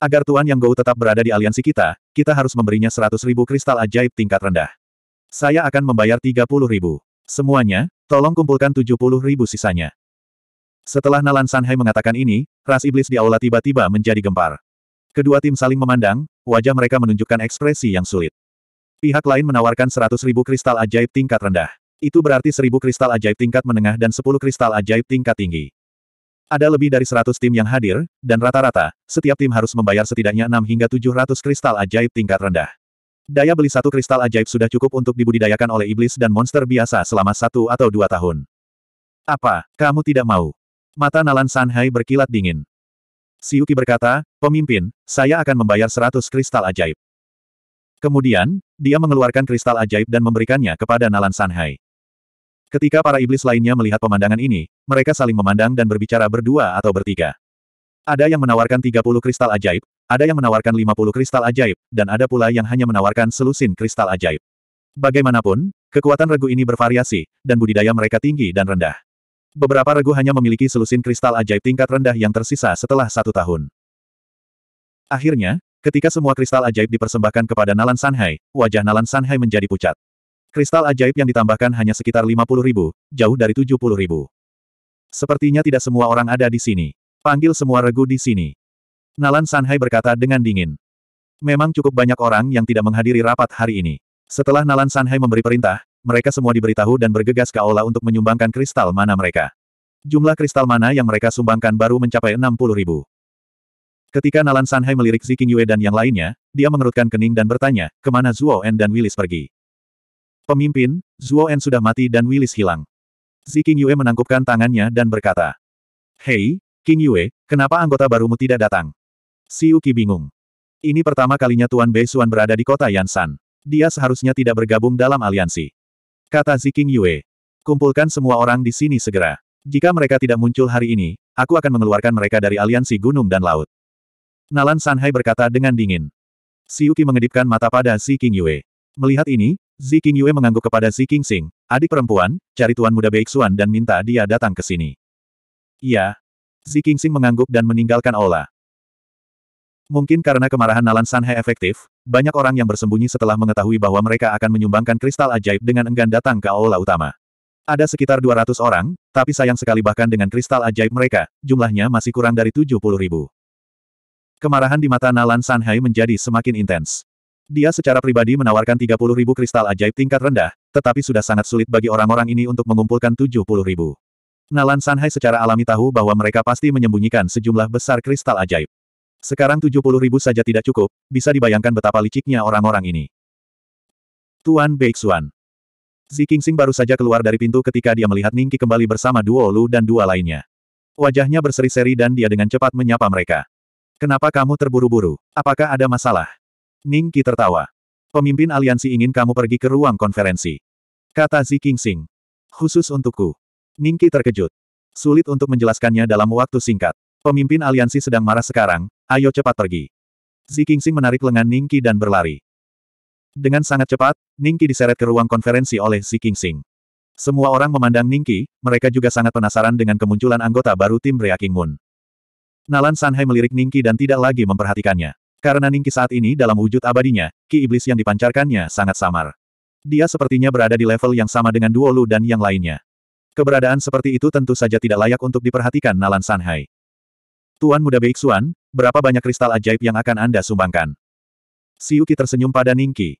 Agar Tuan Yang Gou tetap berada di aliansi kita, kita harus memberinya seratus ribu kristal ajaib tingkat rendah. Saya akan membayar tiga puluh ribu. Semuanya, tolong kumpulkan tujuh puluh ribu sisanya. Setelah Nalan Sanhai mengatakan ini, ras iblis di aula tiba-tiba menjadi gempar. Kedua tim saling memandang, wajah mereka menunjukkan ekspresi yang sulit. Pihak lain menawarkan seratus ribu kristal ajaib tingkat rendah. Itu berarti seribu kristal ajaib tingkat menengah dan sepuluh kristal ajaib tingkat tinggi. Ada lebih dari 100 tim yang hadir, dan rata-rata, setiap tim harus membayar setidaknya 6 hingga 700 kristal ajaib tingkat rendah. Daya beli satu kristal ajaib sudah cukup untuk dibudidayakan oleh iblis dan monster biasa selama satu atau dua tahun. Apa, kamu tidak mau? Mata Nalan Sanhai berkilat dingin. Siuki berkata, pemimpin, saya akan membayar 100 kristal ajaib. Kemudian, dia mengeluarkan kristal ajaib dan memberikannya kepada Nalan Sanhai. Ketika para iblis lainnya melihat pemandangan ini, mereka saling memandang dan berbicara berdua atau bertiga. Ada yang menawarkan 30 kristal ajaib, ada yang menawarkan 50 kristal ajaib, dan ada pula yang hanya menawarkan selusin kristal ajaib. Bagaimanapun, kekuatan regu ini bervariasi, dan budidaya mereka tinggi dan rendah. Beberapa regu hanya memiliki selusin kristal ajaib tingkat rendah yang tersisa setelah satu tahun. Akhirnya, ketika semua kristal ajaib dipersembahkan kepada Nalan Sanhai, wajah Nalan Sanhai menjadi pucat. Kristal ajaib yang ditambahkan hanya sekitar 50 ribu, jauh dari 70 ribu. Sepertinya tidak semua orang ada di sini. Panggil semua regu di sini. Nalan Sanhai berkata dengan dingin. Memang cukup banyak orang yang tidak menghadiri rapat hari ini. Setelah Nalan Sanhai memberi perintah, mereka semua diberitahu dan bergegas ke aula untuk menyumbangkan kristal mana mereka. Jumlah kristal mana yang mereka sumbangkan baru mencapai 60 ribu. Ketika Nalan Sanhai melirik Ziking Yue dan yang lainnya, dia mengerutkan kening dan bertanya, kemana Zuo En dan Willis pergi. Pemimpin, Zuo En sudah mati dan Willis hilang. Zi King Yue menangkupkan tangannya dan berkata, Hei, King Yue, kenapa anggota barumu tidak datang? Si Uki bingung. Ini pertama kalinya Tuan Bei Xuan berada di kota Yansan. Dia seharusnya tidak bergabung dalam aliansi. Kata Zi King Yue. Kumpulkan semua orang di sini segera. Jika mereka tidak muncul hari ini, aku akan mengeluarkan mereka dari aliansi gunung dan laut. Nalan Sanhai berkata dengan dingin. Si Uki mengedipkan mata pada Zi King Yue. Melihat ini, Zi King Yue mengangguk kepada Zi King Sing, adik perempuan, cari tuan muda Beixuan dan minta dia datang ke sini. Iya. Zi King Sing mengangguk dan meninggalkan Ola. Mungkin karena kemarahan Nalan Sanhe efektif, banyak orang yang bersembunyi setelah mengetahui bahwa mereka akan menyumbangkan kristal ajaib dengan enggan datang ke aula utama. Ada sekitar 200 orang, tapi sayang sekali bahkan dengan kristal ajaib mereka, jumlahnya masih kurang dari 70 ribu. Kemarahan di mata Nalan Sanhai menjadi semakin intens. Dia secara pribadi menawarkan 30 ribu kristal ajaib tingkat rendah, tetapi sudah sangat sulit bagi orang-orang ini untuk mengumpulkan 70 ribu. Nalan Sanhai secara alami tahu bahwa mereka pasti menyembunyikan sejumlah besar kristal ajaib. Sekarang 70 ribu saja tidak cukup, bisa dibayangkan betapa liciknya orang-orang ini. Tuan Beixuan. Zi Kingsing baru saja keluar dari pintu ketika dia melihat Ningki kembali bersama Duo Lu dan dua lainnya. Wajahnya berseri-seri dan dia dengan cepat menyapa mereka. Kenapa kamu terburu-buru? Apakah ada masalah? Ningqi tertawa. Pemimpin aliansi ingin kamu pergi ke ruang konferensi. Kata Zi Qingxing. Khusus untukku. Ningqi terkejut. Sulit untuk menjelaskannya dalam waktu singkat. Pemimpin aliansi sedang marah sekarang, ayo cepat pergi. Zi Qingxing menarik lengan Ningqi dan berlari. Dengan sangat cepat, Ningqi diseret ke ruang konferensi oleh Zi Qingxing. Semua orang memandang Ningqi, mereka juga sangat penasaran dengan kemunculan anggota baru tim Rea King Moon. Nalan Sanhai melirik Ningqi dan tidak lagi memperhatikannya. Karena Ningki saat ini dalam wujud abadinya, ki iblis yang dipancarkannya sangat samar. Dia sepertinya berada di level yang sama dengan Duo Lu dan yang lainnya. Keberadaan seperti itu tentu saja tidak layak untuk diperhatikan Nalan Sanhai. Tuan Muda Beixuan, berapa banyak kristal ajaib yang akan Anda sumbangkan? Siuki tersenyum pada Ningki.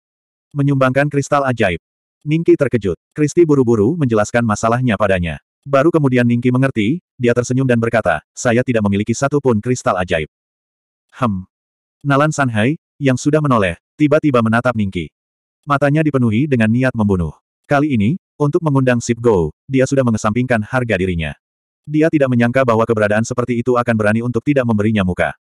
Menyumbangkan kristal ajaib. Ningki terkejut. Kristi buru-buru menjelaskan masalahnya padanya. Baru kemudian Ningki mengerti, dia tersenyum dan berkata, saya tidak memiliki satupun kristal ajaib. Hmm. Nalan Sanhai, yang sudah menoleh, tiba-tiba menatap Ningki. Matanya dipenuhi dengan niat membunuh. Kali ini, untuk mengundang Sip Go, dia sudah mengesampingkan harga dirinya. Dia tidak menyangka bahwa keberadaan seperti itu akan berani untuk tidak memberinya muka.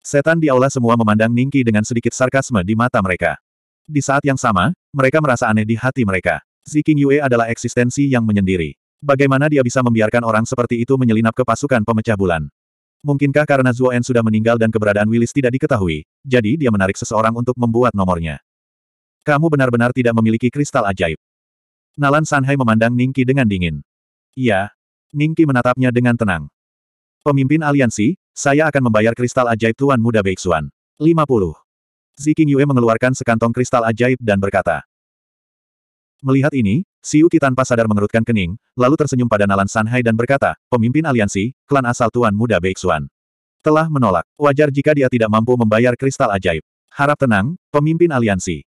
Setan di aula semua memandang Ningki dengan sedikit sarkasme di mata mereka. Di saat yang sama, mereka merasa aneh di hati mereka. Ziking Yue adalah eksistensi yang menyendiri. Bagaimana dia bisa membiarkan orang seperti itu menyelinap ke pasukan pemecah bulan? Mungkinkah karena Zuoen sudah meninggal dan keberadaan Willis tidak diketahui, jadi dia menarik seseorang untuk membuat nomornya. Kamu benar-benar tidak memiliki kristal ajaib. Nalan Sanhai memandang Ningki dengan dingin. Iya. Ningki menatapnya dengan tenang. Pemimpin aliansi, saya akan membayar kristal ajaib Tuan Muda Beixuan. 50. Ziking Yue mengeluarkan sekantong kristal ajaib dan berkata. Melihat ini, Siu Qi tanpa sadar mengerutkan kening, lalu tersenyum pada Nalan Sanhai dan berkata, pemimpin aliansi, klan asal Tuan Muda Beixuan. Telah menolak. Wajar jika dia tidak mampu membayar kristal ajaib. Harap tenang, pemimpin aliansi.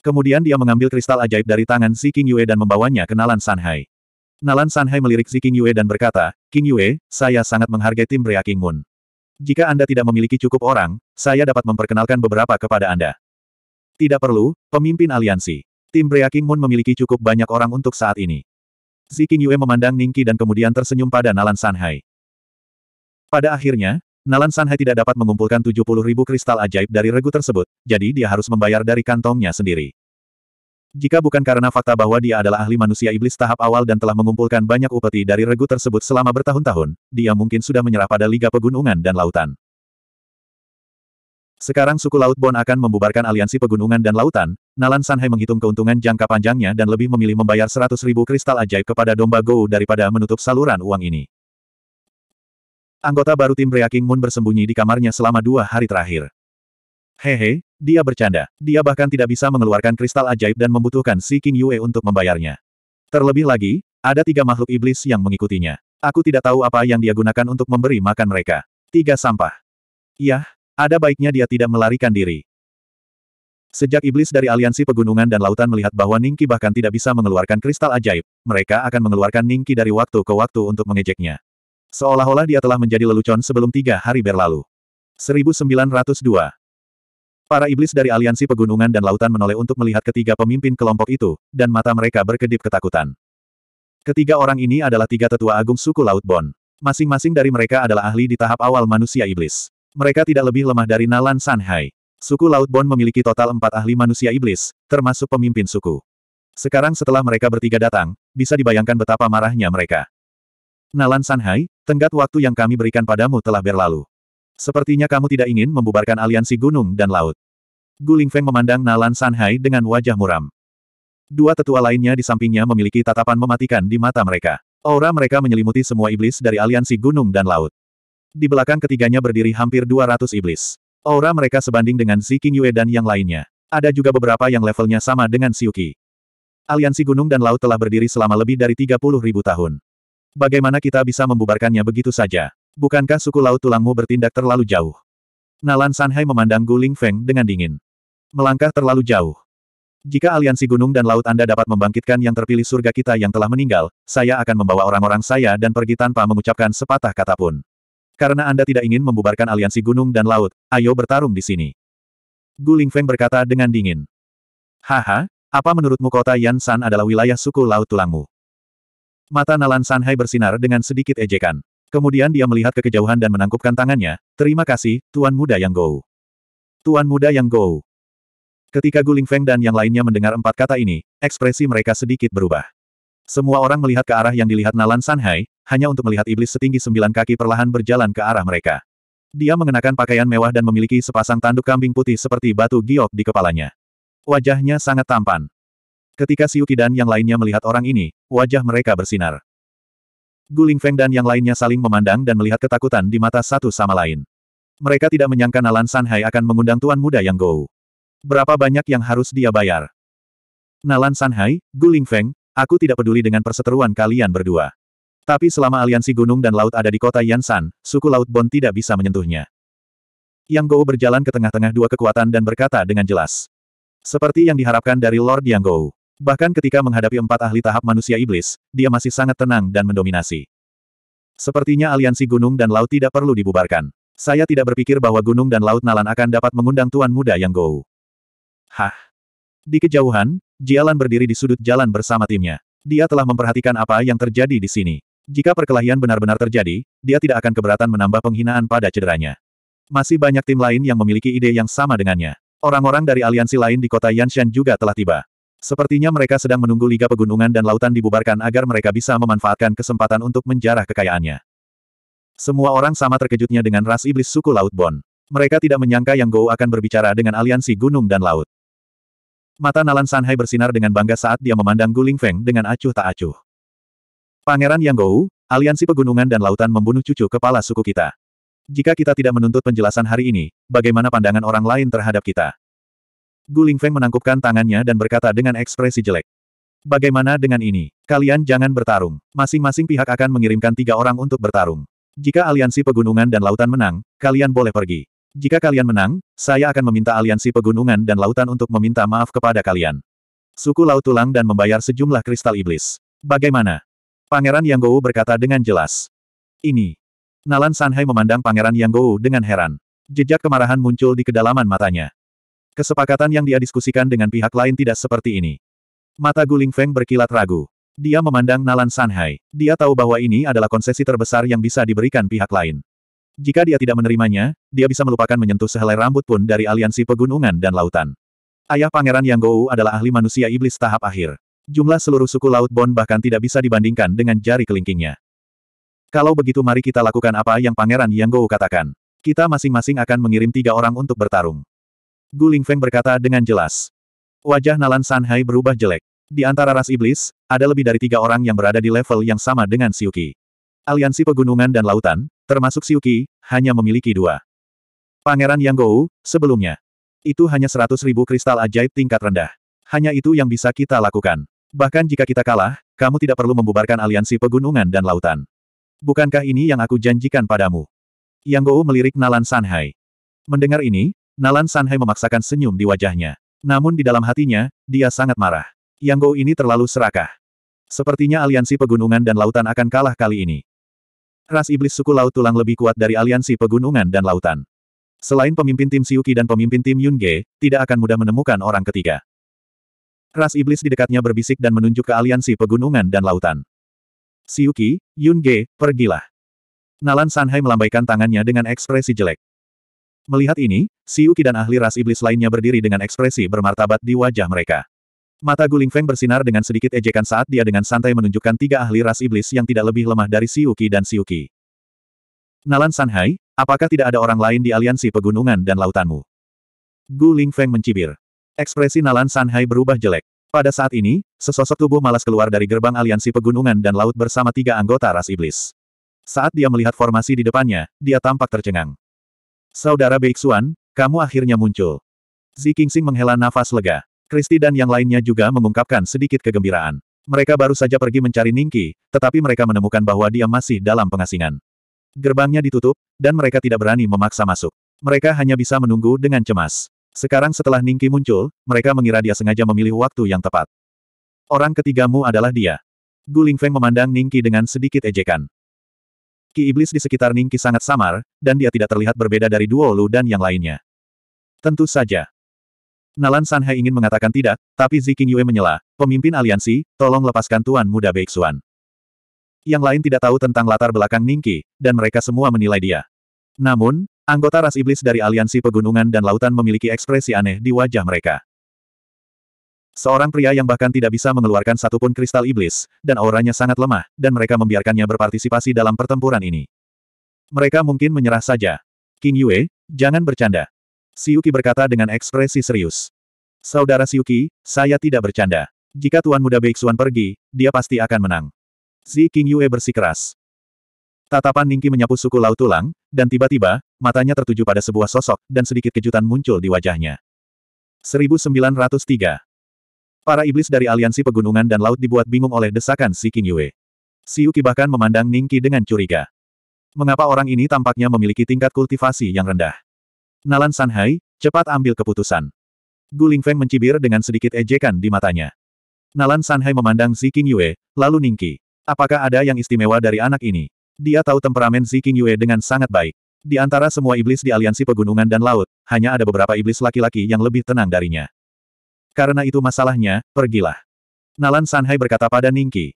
Kemudian dia mengambil kristal ajaib dari tangan si King Yue dan membawanya ke Nalan Sanhai. Nalan Sanhai melirik si King Yue dan berkata, King Yue, saya sangat menghargai tim Rea King Moon. Jika Anda tidak memiliki cukup orang, saya dapat memperkenalkan beberapa kepada Anda. Tidak perlu, pemimpin aliansi. Tim Brea Moon memiliki cukup banyak orang untuk saat ini. Zi King Yue memandang Ningki dan kemudian tersenyum pada Nalan Sanhai. Pada akhirnya, Nalan Sanhai tidak dapat mengumpulkan 70 ribu kristal ajaib dari regu tersebut, jadi dia harus membayar dari kantongnya sendiri. Jika bukan karena fakta bahwa dia adalah ahli manusia iblis tahap awal dan telah mengumpulkan banyak upeti dari regu tersebut selama bertahun-tahun, dia mungkin sudah menyerah pada Liga Pegunungan dan Lautan. Sekarang suku Laut Bon akan membubarkan aliansi pegunungan dan lautan, Nalan Sanhai menghitung keuntungan jangka panjangnya dan lebih memilih membayar 100 ribu kristal ajaib kepada domba Gou daripada menutup saluran uang ini. Anggota baru tim Reaking Moon bersembunyi di kamarnya selama dua hari terakhir. Hehe, dia bercanda. Dia bahkan tidak bisa mengeluarkan kristal ajaib dan membutuhkan si King Yue untuk membayarnya. Terlebih lagi, ada tiga makhluk iblis yang mengikutinya. Aku tidak tahu apa yang dia gunakan untuk memberi makan mereka. Tiga sampah. Yah, ada baiknya dia tidak melarikan diri. Sejak iblis dari aliansi pegunungan dan lautan melihat bahwa Ningki bahkan tidak bisa mengeluarkan kristal ajaib, mereka akan mengeluarkan Ningki dari waktu ke waktu untuk mengejeknya. Seolah-olah dia telah menjadi lelucon sebelum tiga hari berlalu. 1902 Para iblis dari aliansi pegunungan dan lautan menoleh untuk melihat ketiga pemimpin kelompok itu, dan mata mereka berkedip ketakutan. Ketiga orang ini adalah tiga tetua agung suku Laut Bon. Masing-masing dari mereka adalah ahli di tahap awal manusia iblis. Mereka tidak lebih lemah dari Nalan Sanhai. Suku Laut Bon memiliki total empat ahli manusia iblis, termasuk pemimpin suku. Sekarang setelah mereka bertiga datang, bisa dibayangkan betapa marahnya mereka. Nalan Sanhai, tenggat waktu yang kami berikan padamu telah berlalu. Sepertinya kamu tidak ingin membubarkan aliansi gunung dan laut. Guling Feng memandang Nalan Sanhai dengan wajah muram. Dua tetua lainnya di sampingnya memiliki tatapan mematikan di mata mereka. Aura mereka menyelimuti semua iblis dari aliansi gunung dan laut. Di belakang ketiganya berdiri hampir 200 iblis. Aura mereka sebanding dengan King Yue dan yang lainnya. Ada juga beberapa yang levelnya sama dengan Siuki. Aliansi Gunung dan Laut telah berdiri selama lebih dari 30 ribu tahun. Bagaimana kita bisa membubarkannya begitu saja? Bukankah suku laut tulangmu bertindak terlalu jauh? Nalan Sanhai memandang Guling Feng dengan dingin. Melangkah terlalu jauh. Jika aliansi gunung dan laut Anda dapat membangkitkan yang terpilih surga kita yang telah meninggal, saya akan membawa orang-orang saya dan pergi tanpa mengucapkan sepatah kata pun. Karena Anda tidak ingin membubarkan aliansi gunung dan laut, ayo bertarung di sini. Gu Feng berkata dengan dingin. Haha, apa menurutmu kota Yan San adalah wilayah suku laut tulangmu? Mata Nalan Sanhai bersinar dengan sedikit ejekan. Kemudian dia melihat ke kejauhan dan menangkupkan tangannya, terima kasih, Tuan Muda Yang Gou. Tuan Muda Yang Gou. Ketika Guling Feng dan yang lainnya mendengar empat kata ini, ekspresi mereka sedikit berubah. Semua orang melihat ke arah yang dilihat Nalan Sanhai, hanya untuk melihat iblis setinggi sembilan kaki perlahan berjalan ke arah mereka. Dia mengenakan pakaian mewah dan memiliki sepasang tanduk kambing putih seperti batu giok di kepalanya. Wajahnya sangat tampan. Ketika Siuki dan yang lainnya melihat orang ini, wajah mereka bersinar. Guling Feng dan yang lainnya saling memandang dan melihat ketakutan di mata satu sama lain. Mereka tidak menyangka Nalan Sanhai akan mengundang tuan muda yang go. Berapa banyak yang harus dia bayar? Nalan Sanhai, Guling Feng, Aku tidak peduli dengan perseteruan kalian berdua. Tapi selama aliansi gunung dan laut ada di kota Yansan, suku Laut Bon tidak bisa menyentuhnya. Yang Gou berjalan ke tengah-tengah dua kekuatan dan berkata dengan jelas. Seperti yang diharapkan dari Lord Yang Gou. Bahkan ketika menghadapi empat ahli tahap manusia iblis, dia masih sangat tenang dan mendominasi. Sepertinya aliansi gunung dan laut tidak perlu dibubarkan. Saya tidak berpikir bahwa gunung dan laut Nalan akan dapat mengundang Tuan Muda Yang Gou. Hah? Di kejauhan, Jialan berdiri di sudut jalan bersama timnya. Dia telah memperhatikan apa yang terjadi di sini. Jika perkelahian benar-benar terjadi, dia tidak akan keberatan menambah penghinaan pada cederanya. Masih banyak tim lain yang memiliki ide yang sama dengannya. Orang-orang dari aliansi lain di kota Yanshan juga telah tiba. Sepertinya mereka sedang menunggu Liga Pegunungan dan Lautan dibubarkan agar mereka bisa memanfaatkan kesempatan untuk menjarah kekayaannya. Semua orang sama terkejutnya dengan ras iblis suku Laut Bon. Mereka tidak menyangka Yang Gou akan berbicara dengan aliansi gunung dan laut. Mata Nalan Sanhai bersinar dengan bangga saat dia memandang Guling Feng dengan acuh tak acuh. Pangeran Yang Gou, aliansi pegunungan dan lautan membunuh cucu kepala suku kita. Jika kita tidak menuntut penjelasan hari ini, bagaimana pandangan orang lain terhadap kita? Guling Feng menangkupkan tangannya dan berkata dengan ekspresi jelek. Bagaimana dengan ini? Kalian jangan bertarung. Masing-masing pihak akan mengirimkan tiga orang untuk bertarung. Jika aliansi pegunungan dan lautan menang, kalian boleh pergi. Jika kalian menang, saya akan meminta aliansi pegunungan dan lautan untuk meminta maaf kepada kalian. Suku laut tulang dan membayar sejumlah kristal iblis. Bagaimana? Pangeran Yang Gou berkata dengan jelas. Ini. Nalan Sanhai memandang Pangeran Yang Gou dengan heran. Jejak kemarahan muncul di kedalaman matanya. Kesepakatan yang dia diskusikan dengan pihak lain tidak seperti ini. Mata Guling Feng berkilat ragu. Dia memandang Nalan Sanhai. Dia tahu bahwa ini adalah konsesi terbesar yang bisa diberikan pihak lain. Jika dia tidak menerimanya, dia bisa melupakan menyentuh sehelai rambut pun dari aliansi pegunungan dan lautan. Ayah Pangeran Yang Gou adalah ahli manusia iblis tahap akhir. Jumlah seluruh suku Laut Bon bahkan tidak bisa dibandingkan dengan jari kelingkingnya. Kalau begitu mari kita lakukan apa yang Pangeran Yang Gou katakan. Kita masing-masing akan mengirim tiga orang untuk bertarung. Gu Lingfeng berkata dengan jelas. Wajah Nalan Sanhai berubah jelek. Di antara ras iblis, ada lebih dari tiga orang yang berada di level yang sama dengan Siuki. Aliansi pegunungan dan lautan, termasuk Siuki, hanya memiliki dua. Pangeran Yang Gou, sebelumnya. Itu hanya seratus ribu kristal ajaib tingkat rendah. Hanya itu yang bisa kita lakukan. Bahkan jika kita kalah, kamu tidak perlu membubarkan aliansi pegunungan dan lautan. Bukankah ini yang aku janjikan padamu? Yang Gou melirik Nalan Sanhai. Mendengar ini, Nalan Sanhai memaksakan senyum di wajahnya. Namun di dalam hatinya, dia sangat marah. Yang Gou ini terlalu serakah. Sepertinya aliansi pegunungan dan lautan akan kalah kali ini. Ras iblis suku laut tulang lebih kuat dari aliansi pegunungan dan lautan. Selain pemimpin tim Siuki dan pemimpin tim Yunge, tidak akan mudah menemukan orang ketiga. Ras iblis di dekatnya berbisik dan menunjuk ke aliansi pegunungan dan lautan. Siuki, Yunge, pergilah. Nalan Sanhai melambaikan tangannya dengan ekspresi jelek. Melihat ini, Siuki dan ahli ras iblis lainnya berdiri dengan ekspresi bermartabat di wajah mereka. Mata Guling Feng bersinar dengan sedikit ejekan saat dia dengan santai menunjukkan tiga ahli ras iblis yang tidak lebih lemah dari Si Uki dan Si Uki. Nalan Sanhai, apakah tidak ada orang lain di aliansi pegunungan dan lautanmu? Gu Ling Feng mencibir. Ekspresi Nalan Sanhai berubah jelek. Pada saat ini, sesosok tubuh malas keluar dari gerbang aliansi pegunungan dan laut bersama tiga anggota ras iblis. Saat dia melihat formasi di depannya, dia tampak tercengang. Saudara Beixuan, kamu akhirnya muncul. Zi Qingxing menghela nafas lega. Kristi dan yang lainnya juga mengungkapkan sedikit kegembiraan. Mereka baru saja pergi mencari Ningki, tetapi mereka menemukan bahwa dia masih dalam pengasingan. Gerbangnya ditutup, dan mereka tidak berani memaksa masuk. Mereka hanya bisa menunggu dengan cemas. Sekarang setelah Ningki muncul, mereka mengira dia sengaja memilih waktu yang tepat. Orang ketigamu adalah dia. Guling Feng memandang Ningki dengan sedikit ejekan. Ki iblis di sekitar Ningki sangat samar, dan dia tidak terlihat berbeda dari Duo Lu dan yang lainnya. Tentu saja, Nalan Sanhai ingin mengatakan tidak, tapi Ziking Yue menyela, pemimpin aliansi, tolong lepaskan Tuan Muda Beixuan. Yang lain tidak tahu tentang latar belakang Ningki, dan mereka semua menilai dia. Namun, anggota ras iblis dari aliansi pegunungan dan lautan memiliki ekspresi aneh di wajah mereka. Seorang pria yang bahkan tidak bisa mengeluarkan satupun kristal iblis, dan auranya sangat lemah, dan mereka membiarkannya berpartisipasi dalam pertempuran ini. Mereka mungkin menyerah saja. King Yue, jangan bercanda. Siuki berkata dengan ekspresi serius. Saudara Siuki, saya tidak bercanda. Jika Tuan Muda Beixuan pergi, dia pasti akan menang. Zi King Yue bersikeras. Tatapan Ningki menyapu suku laut tulang, dan tiba-tiba, matanya tertuju pada sebuah sosok, dan sedikit kejutan muncul di wajahnya. 1903 Para iblis dari aliansi pegunungan dan laut dibuat bingung oleh desakan Si King Yue. Siuki bahkan memandang Ningki dengan curiga. Mengapa orang ini tampaknya memiliki tingkat kultivasi yang rendah? Nalan Sanhai, cepat ambil keputusan. Guling Feng mencibir dengan sedikit ejekan di matanya. Nalan Sanhai memandang Zi King Yue, lalu Ningki. Apakah ada yang istimewa dari anak ini? Dia tahu temperamen Zi King Yue dengan sangat baik. Di antara semua iblis di aliansi pegunungan dan laut, hanya ada beberapa iblis laki-laki yang lebih tenang darinya. Karena itu masalahnya, pergilah. Nalan Sanhai berkata pada Ningki.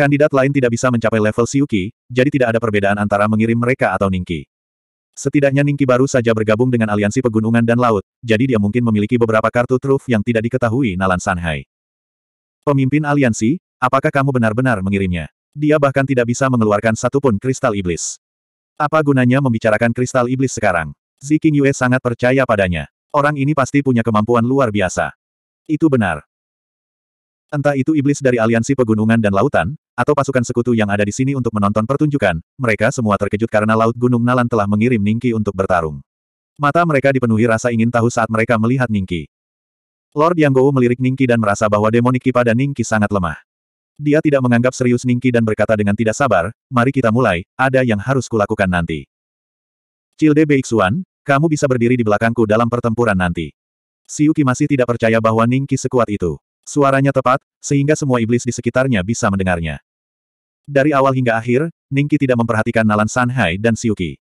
Kandidat lain tidak bisa mencapai level Siuki, jadi tidak ada perbedaan antara mengirim mereka atau Ningki. Setidaknya Ningki baru saja bergabung dengan aliansi pegunungan dan laut, jadi dia mungkin memiliki beberapa kartu truf yang tidak diketahui Nalan Sanhai. Pemimpin aliansi, apakah kamu benar-benar mengirimnya? Dia bahkan tidak bisa mengeluarkan satupun kristal iblis. Apa gunanya membicarakan kristal iblis sekarang? Ziking Yue sangat percaya padanya. Orang ini pasti punya kemampuan luar biasa. Itu benar. Entah itu iblis dari aliansi pegunungan dan lautan, atau pasukan sekutu yang ada di sini untuk menonton pertunjukan, mereka semua terkejut karena Laut Gunung Nalan telah mengirim Ningki untuk bertarung. Mata mereka dipenuhi rasa ingin tahu saat mereka melihat Ningki. Lord Yang Gou melirik Ningki dan merasa bahwa demonik Kipa dan Ningki sangat lemah. Dia tidak menganggap serius Ningki dan berkata dengan tidak sabar, mari kita mulai, ada yang harus kulakukan nanti. Cilde Beixuan, kamu bisa berdiri di belakangku dalam pertempuran nanti. Siuki masih tidak percaya bahwa Ningki sekuat itu. Suaranya tepat, sehingga semua iblis di sekitarnya bisa mendengarnya. Dari awal hingga akhir, Ningki tidak memperhatikan Nalan Sanhai dan Siuki.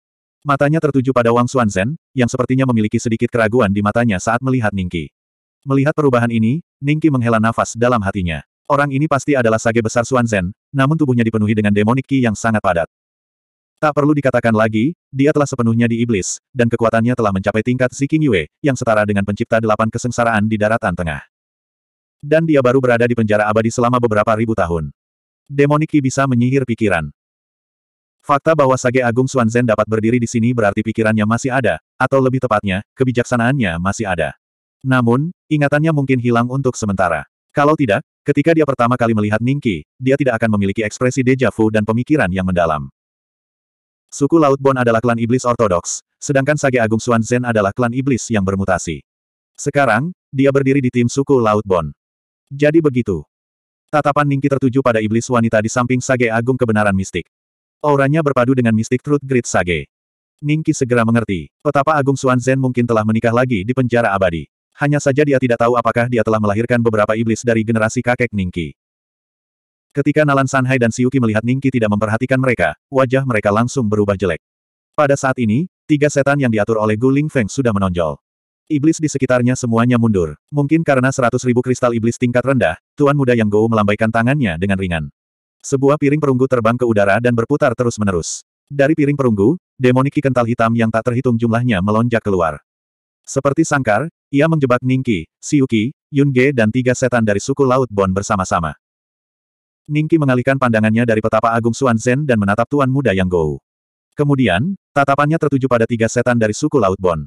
Matanya tertuju pada Wang Xuanzen, yang sepertinya memiliki sedikit keraguan di matanya saat melihat Ningki. Melihat perubahan ini, Ningki menghela nafas dalam hatinya. Orang ini pasti adalah sage besar Xuanzen, namun tubuhnya dipenuhi dengan demonik ki yang sangat padat. Tak perlu dikatakan lagi, dia telah sepenuhnya di iblis, dan kekuatannya telah mencapai tingkat Ziking Yue, yang setara dengan pencipta delapan kesengsaraan di daratan tengah. Dan dia baru berada di penjara abadi selama beberapa ribu tahun. Demoniki bisa menyihir pikiran. Fakta bahwa Sage Agung Zhen dapat berdiri di sini berarti pikirannya masih ada, atau lebih tepatnya, kebijaksanaannya masih ada. Namun, ingatannya mungkin hilang untuk sementara. Kalau tidak, ketika dia pertama kali melihat Ningki, dia tidak akan memiliki ekspresi deja vu dan pemikiran yang mendalam. Suku Laut Bon adalah klan iblis ortodoks, sedangkan Sage Agung Zhen adalah klan iblis yang bermutasi. Sekarang, dia berdiri di tim suku Laut Bon. Jadi begitu. Tatapan Ningki tertuju pada iblis wanita di samping Sage Agung kebenaran mistik. Auranya berpadu dengan mistik Truth Grid Sage. Ningki segera mengerti, petapa Agung Suan Zen mungkin telah menikah lagi di penjara abadi. Hanya saja dia tidak tahu apakah dia telah melahirkan beberapa iblis dari generasi kakek Ningki. Ketika Nalan Sanhai dan Siuki melihat Ningki tidak memperhatikan mereka, wajah mereka langsung berubah jelek. Pada saat ini, tiga setan yang diatur oleh Guling Feng sudah menonjol. Iblis di sekitarnya semuanya mundur. Mungkin karena seratus ribu kristal iblis tingkat rendah, Tuan Muda Yang Gou melambaikan tangannya dengan ringan. Sebuah piring perunggu terbang ke udara dan berputar terus-menerus. Dari piring perunggu, demoniki kental hitam yang tak terhitung jumlahnya melonjak keluar. Seperti sangkar, ia menjebak Ningki, Siuki, Yunge dan tiga setan dari suku Laut Bon bersama-sama. Ningki mengalihkan pandangannya dari petapa Agung Zen dan menatap Tuan Muda Yang Gou. Kemudian, tatapannya tertuju pada tiga setan dari suku Laut Bon.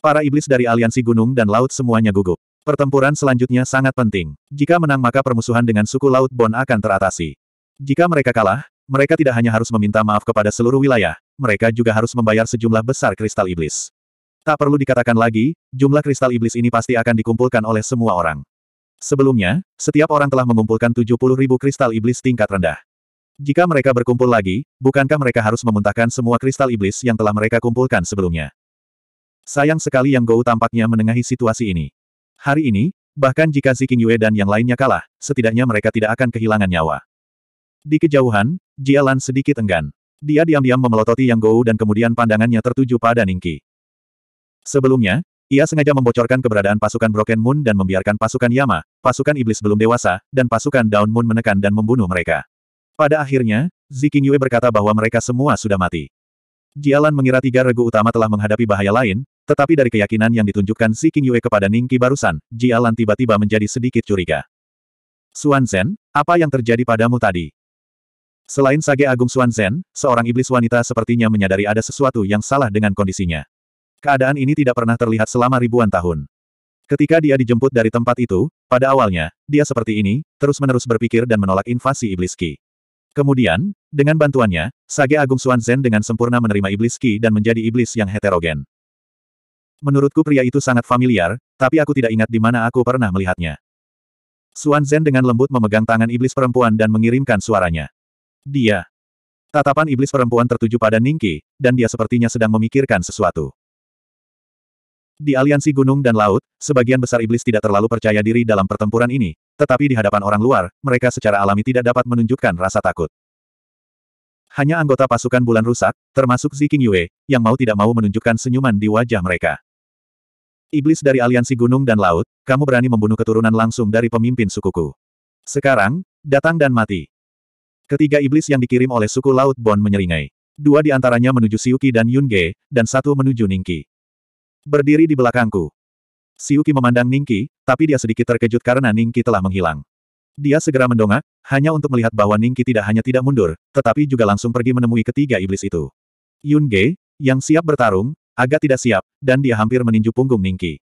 Para iblis dari aliansi gunung dan laut semuanya gugup. Pertempuran selanjutnya sangat penting. Jika menang maka permusuhan dengan suku Laut Bon akan teratasi. Jika mereka kalah, mereka tidak hanya harus meminta maaf kepada seluruh wilayah, mereka juga harus membayar sejumlah besar kristal iblis. Tak perlu dikatakan lagi, jumlah kristal iblis ini pasti akan dikumpulkan oleh semua orang. Sebelumnya, setiap orang telah mengumpulkan 70 ribu kristal iblis tingkat rendah. Jika mereka berkumpul lagi, bukankah mereka harus memuntahkan semua kristal iblis yang telah mereka kumpulkan sebelumnya? Sayang sekali Yang Gou tampaknya menengahi situasi ini. Hari ini, bahkan jika Ziking Yue dan yang lainnya kalah, setidaknya mereka tidak akan kehilangan nyawa. Di kejauhan, Jialan sedikit enggan. Dia diam-diam memelototi Yang Gou dan kemudian pandangannya tertuju pada Ningki. Sebelumnya, ia sengaja membocorkan keberadaan pasukan Broken Moon dan membiarkan pasukan Yama, pasukan Iblis belum dewasa, dan pasukan Down Moon menekan dan membunuh mereka. Pada akhirnya, Ziking Yue berkata bahwa mereka semua sudah mati. Jialan mengira tiga regu utama telah menghadapi bahaya lain, tetapi dari keyakinan yang ditunjukkan si King Yue kepada Ningki barusan, Jialan tiba-tiba menjadi sedikit curiga. Suan Zhen, apa yang terjadi padamu tadi? Selain Sage Agung Suan Zhen, seorang iblis wanita sepertinya menyadari ada sesuatu yang salah dengan kondisinya. Keadaan ini tidak pernah terlihat selama ribuan tahun. Ketika dia dijemput dari tempat itu, pada awalnya, dia seperti ini, terus-menerus berpikir dan menolak invasi iblis Ki. Kemudian, dengan bantuannya, Sage Agung Suan Zhen dengan sempurna menerima iblis Ki dan menjadi iblis yang heterogen. Menurutku pria itu sangat familiar, tapi aku tidak ingat di mana aku pernah melihatnya. Xuan Zhen dengan lembut memegang tangan iblis perempuan dan mengirimkan suaranya. Dia. Tatapan iblis perempuan tertuju pada Ningki, dan dia sepertinya sedang memikirkan sesuatu. Di aliansi gunung dan laut, sebagian besar iblis tidak terlalu percaya diri dalam pertempuran ini, tetapi di hadapan orang luar, mereka secara alami tidak dapat menunjukkan rasa takut. Hanya anggota pasukan bulan rusak, termasuk Ziking Yue, yang mau tidak mau menunjukkan senyuman di wajah mereka. Iblis dari aliansi gunung dan laut, kamu berani membunuh keturunan langsung dari pemimpin sukuku. Sekarang, datang dan mati. Ketiga iblis yang dikirim oleh suku Laut Bon menyeringai. Dua di antaranya menuju Siuki dan Yunge, dan satu menuju Ningki. Berdiri di belakangku. Siuki memandang Ningki, tapi dia sedikit terkejut karena Ningki telah menghilang. Dia segera mendongak, hanya untuk melihat bahwa Ningki tidak hanya tidak mundur, tetapi juga langsung pergi menemui ketiga iblis itu. Yunge, yang siap bertarung, agak tidak siap, dan dia hampir meninju punggung Ningki.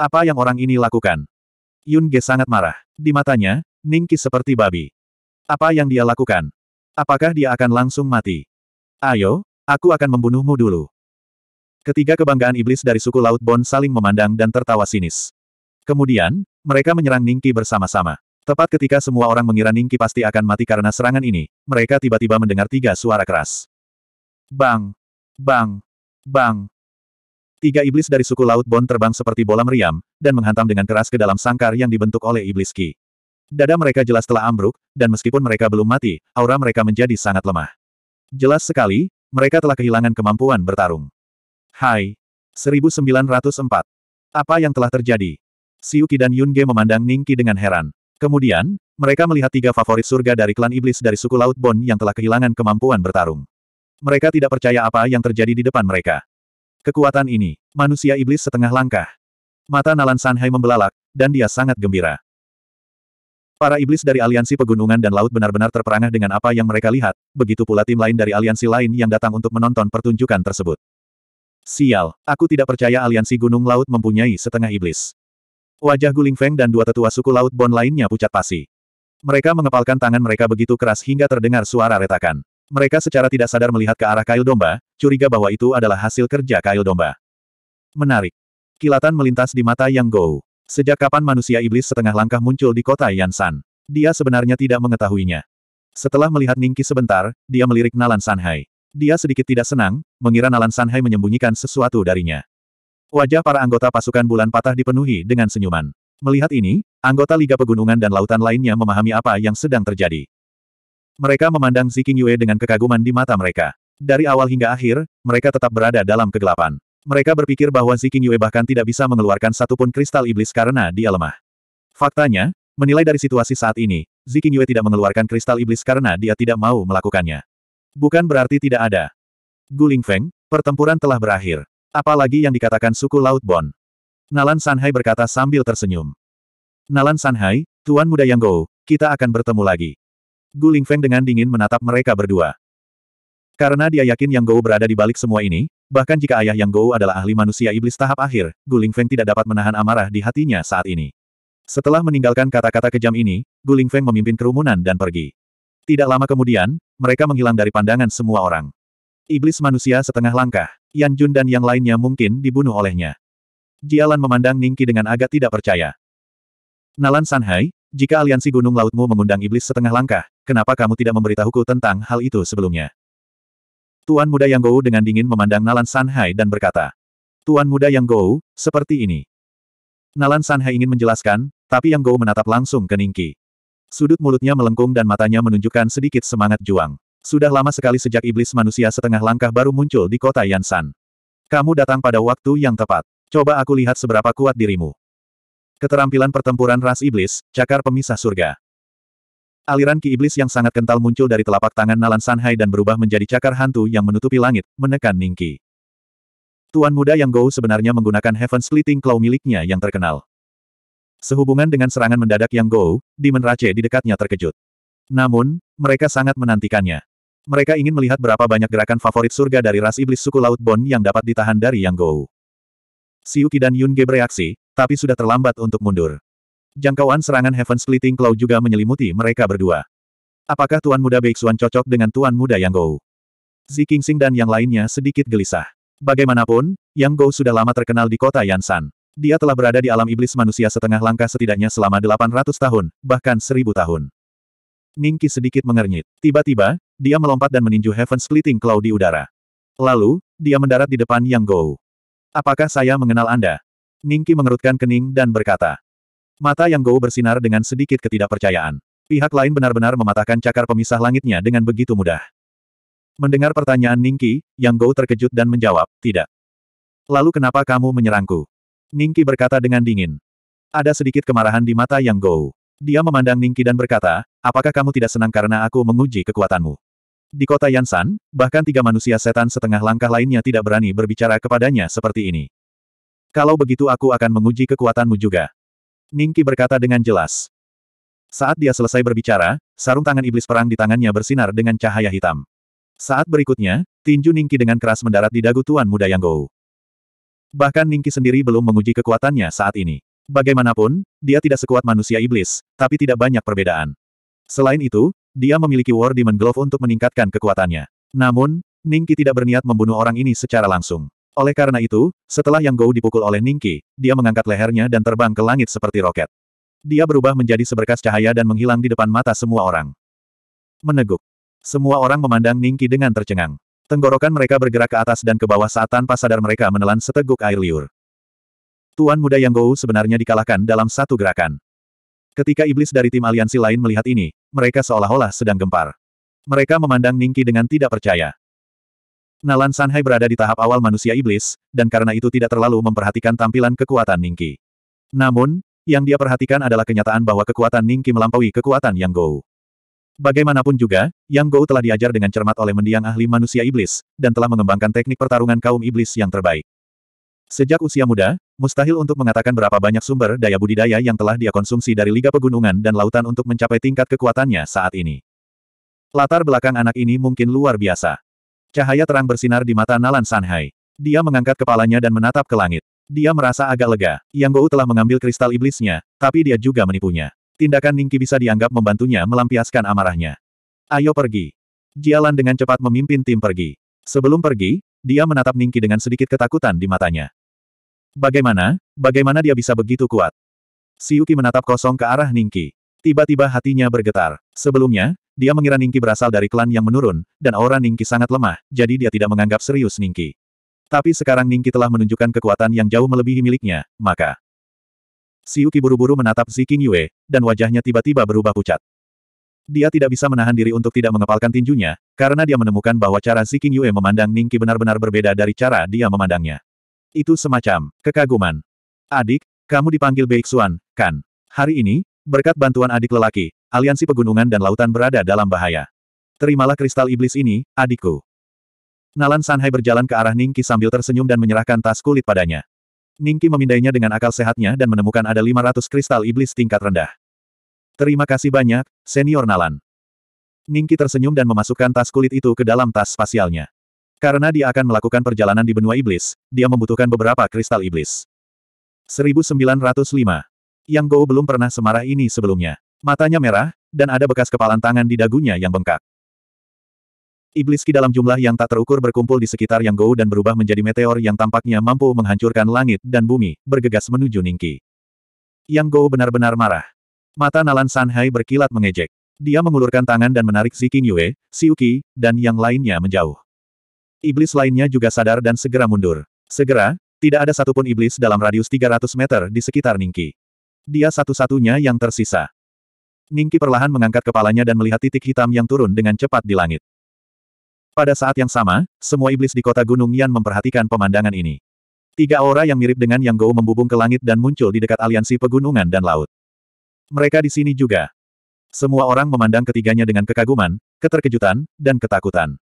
Apa yang orang ini lakukan? Yun Ge sangat marah. Di matanya, Ningki seperti babi. Apa yang dia lakukan? Apakah dia akan langsung mati? Ayo, aku akan membunuhmu dulu. Ketiga kebanggaan iblis dari suku Laut Bon saling memandang dan tertawa sinis. Kemudian, mereka menyerang Ningki bersama-sama. Tepat ketika semua orang mengira Ningki pasti akan mati karena serangan ini, mereka tiba-tiba mendengar tiga suara keras. Bang! Bang! Bang! Tiga iblis dari suku Laut Bon terbang seperti bola meriam, dan menghantam dengan keras ke dalam sangkar yang dibentuk oleh iblis Ki. Dada mereka jelas telah ambruk, dan meskipun mereka belum mati, aura mereka menjadi sangat lemah. Jelas sekali, mereka telah kehilangan kemampuan bertarung. Hai! 1904. Apa yang telah terjadi? Siuki dan Yunge memandang Ningki dengan heran. Kemudian, mereka melihat tiga favorit surga dari klan iblis dari suku Laut Bon yang telah kehilangan kemampuan bertarung. Mereka tidak percaya apa yang terjadi di depan mereka. Kekuatan ini, manusia iblis setengah langkah. Mata Nalan Sanhai membelalak, dan dia sangat gembira. Para iblis dari aliansi pegunungan dan laut benar-benar terperangah dengan apa yang mereka lihat, begitu pula tim lain dari aliansi lain yang datang untuk menonton pertunjukan tersebut. Sial, aku tidak percaya aliansi gunung laut mempunyai setengah iblis. Wajah Guling Feng dan dua tetua suku laut Bon lainnya pucat pasi. Mereka mengepalkan tangan mereka begitu keras hingga terdengar suara retakan. Mereka secara tidak sadar melihat ke arah kail domba, curiga bahwa itu adalah hasil kerja kail domba. Menarik. Kilatan melintas di mata Yang Gou. Sejak kapan manusia iblis setengah langkah muncul di kota Yansan? Dia sebenarnya tidak mengetahuinya. Setelah melihat Ningki sebentar, dia melirik Nalan Sanhai. Dia sedikit tidak senang, mengira Nalan Sanhai menyembunyikan sesuatu darinya. Wajah para anggota pasukan bulan patah dipenuhi dengan senyuman. Melihat ini, anggota Liga Pegunungan dan Lautan lainnya memahami apa yang sedang terjadi. Mereka memandang Ziking Yue dengan kekaguman di mata mereka. Dari awal hingga akhir, mereka tetap berada dalam kegelapan. Mereka berpikir bahwa Ziking Yue bahkan tidak bisa mengeluarkan satupun kristal iblis karena dia lemah. Faktanya, menilai dari situasi saat ini, Ziking Yue tidak mengeluarkan kristal iblis karena dia tidak mau melakukannya. Bukan berarti tidak ada. Guling Feng, pertempuran telah berakhir. Apalagi yang dikatakan suku Laut Bon. Nalan Sanhai berkata sambil tersenyum. Nalan Sanhai, Tuan Muda Yang Gou, kita akan bertemu lagi. Gu Lingfeng dengan dingin menatap mereka berdua. Karena dia yakin Yang Gou berada di balik semua ini, bahkan jika ayah Yang Gou adalah ahli manusia iblis tahap akhir, Gu Lingfeng tidak dapat menahan amarah di hatinya saat ini. Setelah meninggalkan kata-kata kejam ini, Gu Lingfeng memimpin kerumunan dan pergi. Tidak lama kemudian, mereka menghilang dari pandangan semua orang. Iblis manusia setengah langkah, Yan Jun dan yang lainnya mungkin dibunuh olehnya. Jialan memandang Ningki dengan agak tidak percaya. Nalan Sanhai, jika aliansi Gunung Lautmu mengundang iblis setengah langkah, kenapa kamu tidak memberitahuku tentang hal itu sebelumnya? Tuan muda Yang Gou dengan dingin memandang Nalan Sanhai dan berkata, Tuan muda Yang Gou, seperti ini. Nalan Sanhai ingin menjelaskan, tapi Yang Gou menatap langsung ke Ningki. Sudut mulutnya melengkung dan matanya menunjukkan sedikit semangat juang. Sudah lama sekali sejak iblis manusia setengah langkah baru muncul di kota Yansan. Kamu datang pada waktu yang tepat. Coba aku lihat seberapa kuat dirimu. Keterampilan pertempuran ras iblis, cakar pemisah surga. Aliran ki iblis yang sangat kental muncul dari telapak tangan Nalan Sanhai dan berubah menjadi cakar hantu yang menutupi langit, menekan Ningki. Tuan muda yang Gou sebenarnya menggunakan Heaven Splitting Claw miliknya yang terkenal. Sehubungan dengan serangan mendadak yang Gou, Demon Rache di dekatnya terkejut. Namun, mereka sangat menantikannya. Mereka ingin melihat berapa banyak gerakan favorit surga dari ras iblis suku Laut Bon yang dapat ditahan dari Yang Gou. Siuki dan Yun Ge bereaksi, tapi sudah terlambat untuk mundur. Jangkauan serangan Heaven Splitting Claw juga menyelimuti mereka berdua. Apakah Tuan Muda Beixuan cocok dengan Tuan Muda Yang Gou? Zi Qingxing dan yang lainnya sedikit gelisah. Bagaimanapun, Yang Gou sudah lama terkenal di kota Yansan. Dia telah berada di alam iblis manusia setengah langkah setidaknya selama 800 tahun, bahkan 1000 tahun. Ningki sedikit mengernyit. Tiba-tiba, dia melompat dan meninju Heaven Splitting Claw di udara. Lalu, dia mendarat di depan Yang Gou. Apakah saya mengenal Anda? Ningki mengerutkan kening dan berkata. Mata Yang Gou bersinar dengan sedikit ketidakpercayaan. Pihak lain benar-benar mematahkan cakar pemisah langitnya dengan begitu mudah. Mendengar pertanyaan Ningki, Yang Gou terkejut dan menjawab, tidak. Lalu kenapa kamu menyerangku? Ningki berkata dengan dingin. Ada sedikit kemarahan di mata Yang Gou. Dia memandang Ningki dan berkata, apakah kamu tidak senang karena aku menguji kekuatanmu? Di kota Yansan, bahkan tiga manusia setan setengah langkah lainnya tidak berani berbicara kepadanya seperti ini. Kalau begitu aku akan menguji kekuatanmu juga. Ningki berkata dengan jelas. Saat dia selesai berbicara, sarung tangan iblis perang di tangannya bersinar dengan cahaya hitam. Saat berikutnya, tinju Ningki dengan keras mendarat di dagu Tuan Muda Yang Gou. Bahkan Ningki sendiri belum menguji kekuatannya saat ini. Bagaimanapun, dia tidak sekuat manusia iblis, tapi tidak banyak perbedaan. Selain itu, dia memiliki War Demon Glove untuk meningkatkan kekuatannya. Namun, Ningki tidak berniat membunuh orang ini secara langsung. Oleh karena itu, setelah Yang Gou dipukul oleh Ningki, dia mengangkat lehernya dan terbang ke langit seperti roket. Dia berubah menjadi seberkas cahaya dan menghilang di depan mata semua orang. Meneguk. Semua orang memandang Ningki dengan tercengang. Tenggorokan mereka bergerak ke atas dan ke bawah saat tanpa sadar mereka menelan seteguk air liur. Tuan muda Yang Gou sebenarnya dikalahkan dalam satu gerakan. Ketika iblis dari tim aliansi lain melihat ini, mereka seolah-olah sedang gempar. Mereka memandang Ningki dengan tidak percaya. Nalan Sanhai berada di tahap awal manusia iblis, dan karena itu tidak terlalu memperhatikan tampilan kekuatan Ningki. Namun, yang dia perhatikan adalah kenyataan bahwa kekuatan Ningki melampaui kekuatan Yang Gou. Bagaimanapun juga, Yang Gou telah diajar dengan cermat oleh mendiang ahli manusia iblis, dan telah mengembangkan teknik pertarungan kaum iblis yang terbaik. Sejak usia muda, mustahil untuk mengatakan berapa banyak sumber daya budidaya yang telah dia konsumsi dari Liga Pegunungan dan Lautan untuk mencapai tingkat kekuatannya saat ini. Latar belakang anak ini mungkin luar biasa. Cahaya terang bersinar di mata Nalan Sanhai. Dia mengangkat kepalanya dan menatap ke langit. Dia merasa agak lega. Yang Gou telah mengambil kristal iblisnya, tapi dia juga menipunya. Tindakan Ningki bisa dianggap membantunya melampiaskan amarahnya. Ayo pergi. Jialan dengan cepat memimpin tim pergi. Sebelum pergi, dia menatap Ningki dengan sedikit ketakutan di matanya. Bagaimana, bagaimana dia bisa begitu kuat? Siuki menatap kosong ke arah Ningki. Tiba-tiba hatinya bergetar. Sebelumnya, dia mengira Ningki berasal dari klan yang menurun, dan aura Ningki sangat lemah, jadi dia tidak menganggap serius Ningki. Tapi sekarang Ningki telah menunjukkan kekuatan yang jauh melebihi miliknya, maka... Siuki buru-buru menatap Ziking Yue, dan wajahnya tiba-tiba berubah pucat. Dia tidak bisa menahan diri untuk tidak mengepalkan tinjunya, karena dia menemukan bahwa cara Ziking Yue memandang Ningki benar-benar berbeda dari cara dia memandangnya. Itu semacam kekaguman. Adik, kamu dipanggil Beixuan, kan? Hari ini, Berkat bantuan adik lelaki, aliansi pegunungan dan lautan berada dalam bahaya. Terimalah kristal iblis ini, adikku. Nalan Sanhai berjalan ke arah Ningki sambil tersenyum dan menyerahkan tas kulit padanya. Ningki memindainya dengan akal sehatnya dan menemukan ada 500 kristal iblis tingkat rendah. Terima kasih banyak, Senior Nalan. Ningki tersenyum dan memasukkan tas kulit itu ke dalam tas spasialnya. Karena dia akan melakukan perjalanan di benua iblis, dia membutuhkan beberapa kristal iblis. 1905 yang Gou belum pernah semarah ini sebelumnya. Matanya merah, dan ada bekas kepalan tangan di dagunya yang bengkak. Iblis Ki dalam jumlah yang tak terukur berkumpul di sekitar Yang Gou dan berubah menjadi meteor yang tampaknya mampu menghancurkan langit dan bumi, bergegas menuju Ningki. Yang Gou benar-benar marah. Mata Nalan Sanhai berkilat mengejek. Dia mengulurkan tangan dan menarik Ziking Yue, Siuki, dan yang lainnya menjauh. Iblis lainnya juga sadar dan segera mundur. Segera, tidak ada satupun iblis dalam radius 300 meter di sekitar Ningki. Dia satu-satunya yang tersisa. Ningki perlahan mengangkat kepalanya dan melihat titik hitam yang turun dengan cepat di langit. Pada saat yang sama, semua iblis di kota Gunung Yan memperhatikan pemandangan ini. Tiga aura yang mirip dengan Yang Gou membubung ke langit dan muncul di dekat aliansi pegunungan dan laut. Mereka di sini juga. Semua orang memandang ketiganya dengan kekaguman, keterkejutan, dan ketakutan.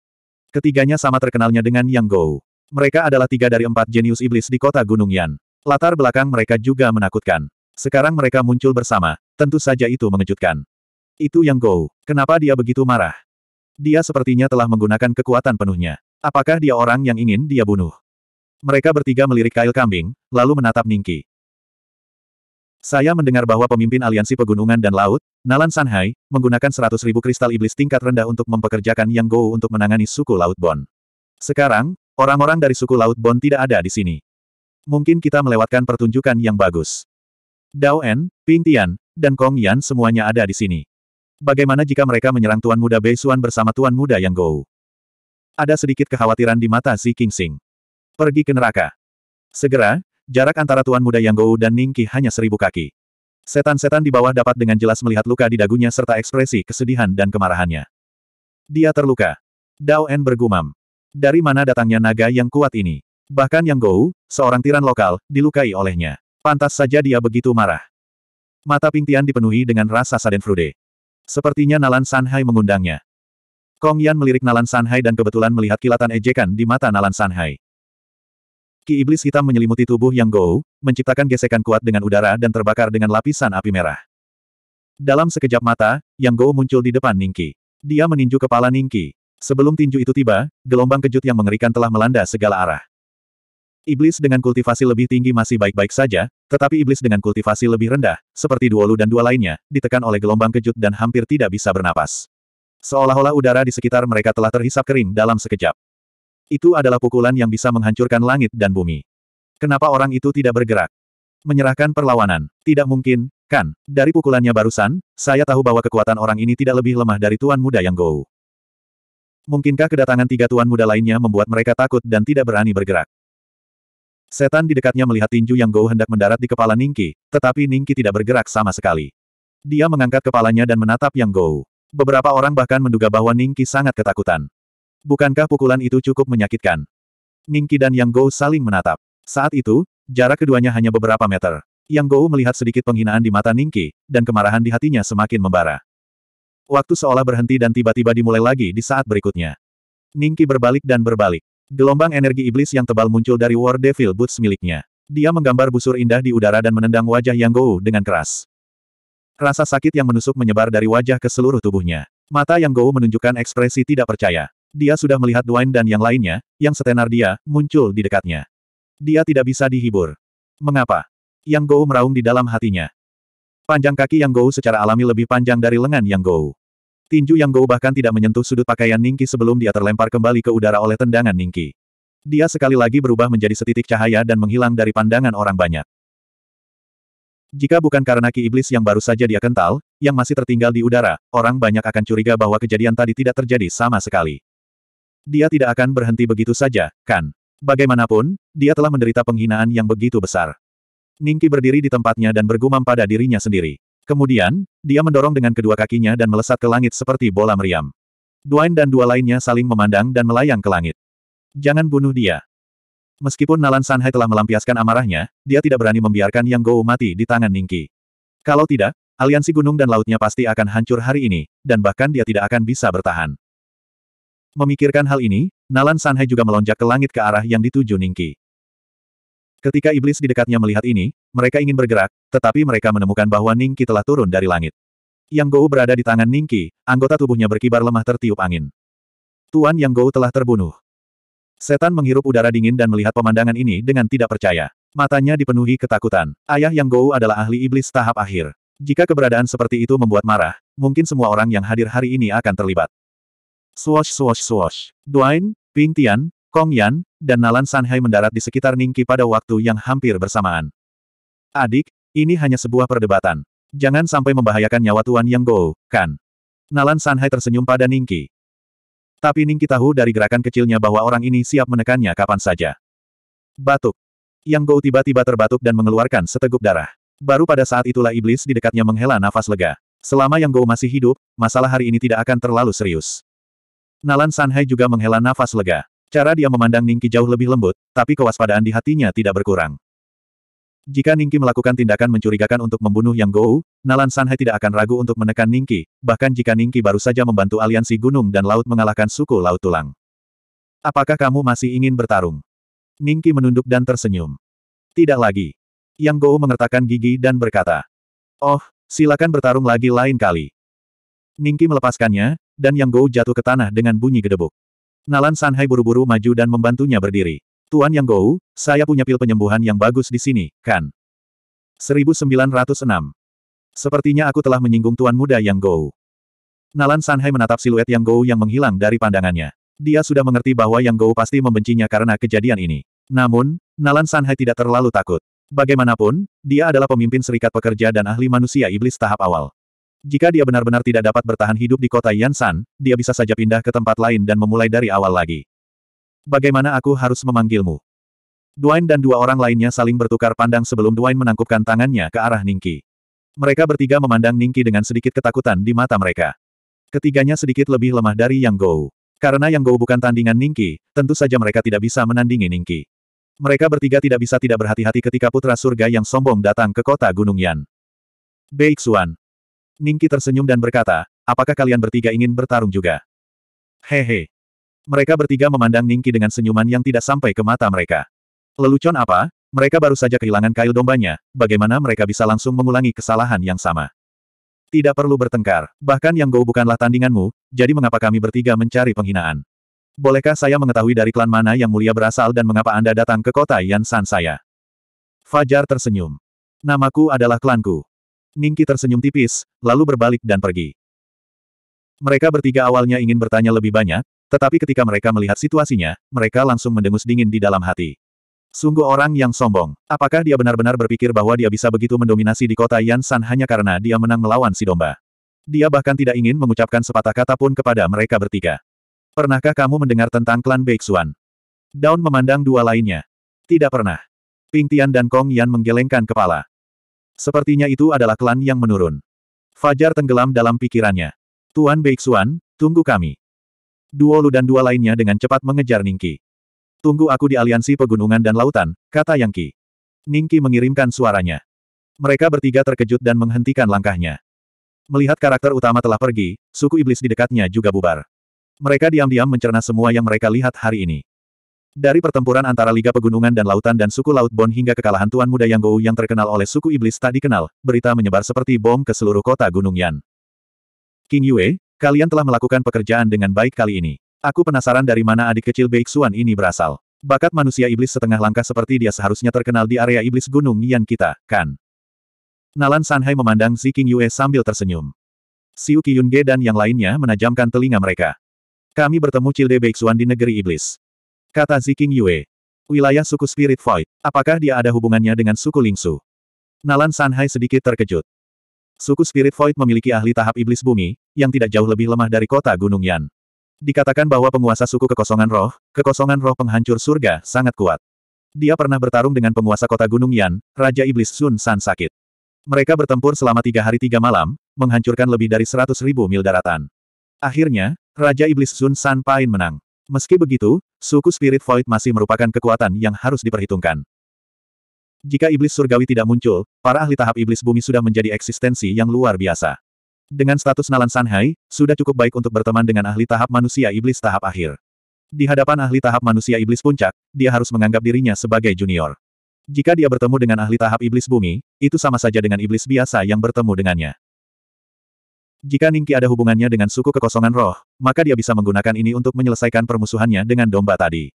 Ketiganya sama terkenalnya dengan Yang Gou. Mereka adalah tiga dari empat jenius iblis di kota Gunung Yan. Latar belakang mereka juga menakutkan. Sekarang mereka muncul bersama, tentu saja itu mengejutkan. Itu yang Gou, Kenapa dia begitu marah? Dia sepertinya telah menggunakan kekuatan penuhnya. Apakah dia orang yang ingin dia bunuh? Mereka bertiga melirik kail kambing, lalu menatap Ningki. Saya mendengar bahwa pemimpin aliansi pegunungan dan laut, Nalan Sanhai, menggunakan 100.000 kristal iblis tingkat rendah untuk mempekerjakan Yang Gou untuk menangani suku Laut Bon. Sekarang, orang-orang dari suku Laut Bon tidak ada di sini. Mungkin kita melewatkan pertunjukan yang bagus. Dao En, Ping Tian, dan Kong Yan semuanya ada di sini. Bagaimana jika mereka menyerang Tuan Muda Bei Xuan bersama Tuan Muda Yang Gou? Ada sedikit kekhawatiran di mata Xi Kingsing. Pergi ke neraka. Segera, jarak antara Tuan Muda Yang Gou dan Ningki hanya seribu kaki. Setan-setan di bawah dapat dengan jelas melihat luka di dagunya serta ekspresi kesedihan dan kemarahannya. Dia terluka. Dao En bergumam. Dari mana datangnya naga yang kuat ini? Bahkan Yang Gou, seorang tiran lokal, dilukai olehnya. Pantas saja dia begitu marah. Mata Ping Tian dipenuhi dengan rasa Frude. Sepertinya Nalan Sanhai mengundangnya. Kong Yan melirik Nalan Sanhai dan kebetulan melihat kilatan ejekan di mata Nalan Sanhai. Ki iblis hitam menyelimuti tubuh Yang Gou, menciptakan gesekan kuat dengan udara dan terbakar dengan lapisan api merah. Dalam sekejap mata, Yang Gou muncul di depan Ningki. Dia meninju kepala Ningki. Sebelum tinju itu tiba, gelombang kejut yang mengerikan telah melanda segala arah. Iblis dengan kultivasi lebih tinggi masih baik-baik saja, tetapi iblis dengan kultivasi lebih rendah, seperti Duolu dan dua lainnya, ditekan oleh gelombang kejut dan hampir tidak bisa bernapas. Seolah-olah udara di sekitar mereka telah terhisap kering dalam sekejap. Itu adalah pukulan yang bisa menghancurkan langit dan bumi. Kenapa orang itu tidak bergerak? Menyerahkan perlawanan. Tidak mungkin, kan? Dari pukulannya barusan, saya tahu bahwa kekuatan orang ini tidak lebih lemah dari Tuan Muda yang Gou. Mungkinkah kedatangan tiga Tuan Muda lainnya membuat mereka takut dan tidak berani bergerak? Setan di dekatnya melihat tinju yang Gou hendak mendarat di kepala Ningki, tetapi Ningki tidak bergerak sama sekali. Dia mengangkat kepalanya dan menatap yang Gou. Beberapa orang bahkan menduga bahwa Ningki sangat ketakutan. Bukankah pukulan itu cukup menyakitkan? Ningki dan Yang Gou saling menatap. Saat itu, jarak keduanya hanya beberapa meter. Yang Gou melihat sedikit penghinaan di mata Ningki, dan kemarahan di hatinya semakin membara. Waktu seolah berhenti dan tiba-tiba dimulai lagi di saat berikutnya. Ningki berbalik dan berbalik. Gelombang energi iblis yang tebal muncul dari War Devil Boots miliknya. Dia menggambar busur indah di udara dan menendang wajah Yang Gou dengan keras. Rasa sakit yang menusuk menyebar dari wajah ke seluruh tubuhnya. Mata Yang Gou menunjukkan ekspresi tidak percaya. Dia sudah melihat Dwayne dan yang lainnya, yang setenar dia, muncul di dekatnya. Dia tidak bisa dihibur. Mengapa? Yang Gou meraung di dalam hatinya. Panjang kaki Yang Gou secara alami lebih panjang dari lengan Yang Gou. Tinju Yang Gou bahkan tidak menyentuh sudut pakaian Ningki sebelum dia terlempar kembali ke udara oleh tendangan Ningki. Dia sekali lagi berubah menjadi setitik cahaya dan menghilang dari pandangan orang banyak. Jika bukan karena ki iblis yang baru saja dia kental, yang masih tertinggal di udara, orang banyak akan curiga bahwa kejadian tadi tidak terjadi sama sekali. Dia tidak akan berhenti begitu saja, kan? Bagaimanapun, dia telah menderita penghinaan yang begitu besar. Ningki berdiri di tempatnya dan bergumam pada dirinya sendiri. Kemudian, dia mendorong dengan kedua kakinya dan melesat ke langit seperti bola meriam. Duain dan dua lainnya saling memandang dan melayang ke langit. Jangan bunuh dia. Meskipun Nalan Sanhai telah melampiaskan amarahnya, dia tidak berani membiarkan Yang Gou mati di tangan Ningki. Kalau tidak, aliansi gunung dan lautnya pasti akan hancur hari ini, dan bahkan dia tidak akan bisa bertahan. Memikirkan hal ini, Nalan Sanhai juga melonjak ke langit ke arah yang dituju Ningki. Ketika iblis di dekatnya melihat ini, mereka ingin bergerak, tetapi mereka menemukan bahwa Ningki telah turun dari langit. Yang Gou berada di tangan Ningki, anggota tubuhnya berkibar lemah tertiup angin. Tuan Yang Gou telah terbunuh. Setan menghirup udara dingin dan melihat pemandangan ini dengan tidak percaya. Matanya dipenuhi ketakutan. Ayah Yang Gou adalah ahli iblis tahap akhir. Jika keberadaan seperti itu membuat marah, mungkin semua orang yang hadir hari ini akan terlibat. Swash swash swash. Duain, Ping Tian, Kong Yan, dan Nalan Sanhai mendarat di sekitar Ningki pada waktu yang hampir bersamaan. Adik, ini hanya sebuah perdebatan. Jangan sampai membahayakan nyawa Tuan Yang Go, kan? Nalan Sanhai tersenyum pada Ningki. Tapi Ningki tahu dari gerakan kecilnya bahwa orang ini siap menekannya kapan saja. Batuk. Yang Go tiba-tiba terbatuk dan mengeluarkan seteguk darah. Baru pada saat itulah iblis di dekatnya menghela nafas lega. Selama Yang Go masih hidup, masalah hari ini tidak akan terlalu serius. Nalan Sanhai juga menghela nafas lega. Cara dia memandang Ningki jauh lebih lembut, tapi kewaspadaan di hatinya tidak berkurang. Jika Ningki melakukan tindakan mencurigakan untuk membunuh Yang Gou, Nalan Sanhai tidak akan ragu untuk menekan Ningki, bahkan jika Ningki baru saja membantu aliansi gunung dan laut mengalahkan suku Laut Tulang. Apakah kamu masih ingin bertarung? Ningki menunduk dan tersenyum. Tidak lagi. Yang Gou mengertakkan gigi dan berkata, Oh, silakan bertarung lagi lain kali. Ningki melepaskannya, dan Yang Gou jatuh ke tanah dengan bunyi gedebuk. Nalan Sanhai buru-buru maju dan membantunya berdiri. Tuan Yang Gou, saya punya pil penyembuhan yang bagus di sini, kan? 1906. Sepertinya aku telah menyinggung Tuan Muda Yang Gou. Nalan Sanhai menatap siluet Yang Gou yang menghilang dari pandangannya. Dia sudah mengerti bahwa Yang Gou pasti membencinya karena kejadian ini. Namun, Nalan Sanhai tidak terlalu takut. Bagaimanapun, dia adalah pemimpin serikat pekerja dan ahli manusia iblis tahap awal. Jika dia benar-benar tidak dapat bertahan hidup di kota Yansan, dia bisa saja pindah ke tempat lain dan memulai dari awal lagi. Bagaimana aku harus memanggilmu? Dwayne dan dua orang lainnya saling bertukar pandang sebelum Dwayne menangkupkan tangannya ke arah Ningki. Mereka bertiga memandang Ningki dengan sedikit ketakutan di mata mereka. Ketiganya sedikit lebih lemah dari Yang Gou. Karena Yang Gou bukan tandingan Ningki, tentu saja mereka tidak bisa menandingi Ningki. Mereka bertiga tidak bisa tidak berhati-hati ketika putra surga yang sombong datang ke kota Gunung Yan. Beixuan, Ningki tersenyum dan berkata, apakah kalian bertiga ingin bertarung juga? Hehe. Mereka bertiga memandang Ningki dengan senyuman yang tidak sampai ke mata mereka. Lelucon apa? Mereka baru saja kehilangan kail dombanya, bagaimana mereka bisa langsung mengulangi kesalahan yang sama? Tidak perlu bertengkar, bahkan yang Gou bukanlah tandinganmu, jadi mengapa kami bertiga mencari penghinaan? Bolehkah saya mengetahui dari klan mana yang mulia berasal dan mengapa Anda datang ke kota Yansan saya? Fajar tersenyum. Namaku adalah klanku. Ningki tersenyum tipis, lalu berbalik dan pergi. Mereka bertiga awalnya ingin bertanya lebih banyak, tetapi ketika mereka melihat situasinya, mereka langsung mendengus dingin di dalam hati. Sungguh orang yang sombong. Apakah dia benar-benar berpikir bahwa dia bisa begitu mendominasi di kota Yansan hanya karena dia menang melawan si domba? Dia bahkan tidak ingin mengucapkan sepatah kata pun kepada mereka bertiga. Pernahkah kamu mendengar tentang klan Beixuan? Daun memandang dua lainnya. Tidak pernah. Ping Tian dan Kong Yan menggelengkan kepala. Sepertinya itu adalah klan yang menurun. Fajar tenggelam dalam pikirannya. Tuan Beixuan, tunggu kami. Duo Lu dan dua lainnya dengan cepat mengejar Ningki. Tunggu aku di aliansi pegunungan dan lautan, kata Yang Yangki. Ningki mengirimkan suaranya. Mereka bertiga terkejut dan menghentikan langkahnya. Melihat karakter utama telah pergi, suku iblis di dekatnya juga bubar. Mereka diam-diam mencerna semua yang mereka lihat hari ini. Dari pertempuran antara Liga Pegunungan dan Lautan dan suku Laut Bon hingga kekalahan Tuan Muda Yang Gou yang terkenal oleh suku iblis tak dikenal, berita menyebar seperti bom ke seluruh kota Gunung Yan. King Yue, kalian telah melakukan pekerjaan dengan baik kali ini. Aku penasaran dari mana adik kecil Xuan ini berasal. Bakat manusia iblis setengah langkah seperti dia seharusnya terkenal di area iblis Gunung Yan kita, kan? Nalan Sanhai memandang Si King Yue sambil tersenyum. Siu Ge dan yang lainnya menajamkan telinga mereka. Kami bertemu Cilde Xuan di negeri iblis. Kata Ziking Yue. Wilayah suku Spirit Void, apakah dia ada hubungannya dengan suku Lingsu? Nalan Sanhai sedikit terkejut. Suku Spirit Void memiliki ahli tahap iblis bumi, yang tidak jauh lebih lemah dari kota Gunung Yan. Dikatakan bahwa penguasa suku kekosongan roh, kekosongan roh penghancur surga, sangat kuat. Dia pernah bertarung dengan penguasa kota Gunung Yan, Raja Iblis Sun San sakit. Mereka bertempur selama tiga hari tiga malam, menghancurkan lebih dari seratus ribu mil daratan. Akhirnya, Raja Iblis Sun San Pain menang. Meski begitu, suku Spirit Void masih merupakan kekuatan yang harus diperhitungkan. Jika iblis surgawi tidak muncul, para ahli tahap iblis bumi sudah menjadi eksistensi yang luar biasa. Dengan status Nalan Sanhai, sudah cukup baik untuk berteman dengan ahli tahap manusia iblis tahap akhir. Di hadapan ahli tahap manusia iblis puncak, dia harus menganggap dirinya sebagai junior. Jika dia bertemu dengan ahli tahap iblis bumi, itu sama saja dengan iblis biasa yang bertemu dengannya. Jika Ningki ada hubungannya dengan suku kekosongan roh, maka dia bisa menggunakan ini untuk menyelesaikan permusuhannya dengan domba tadi.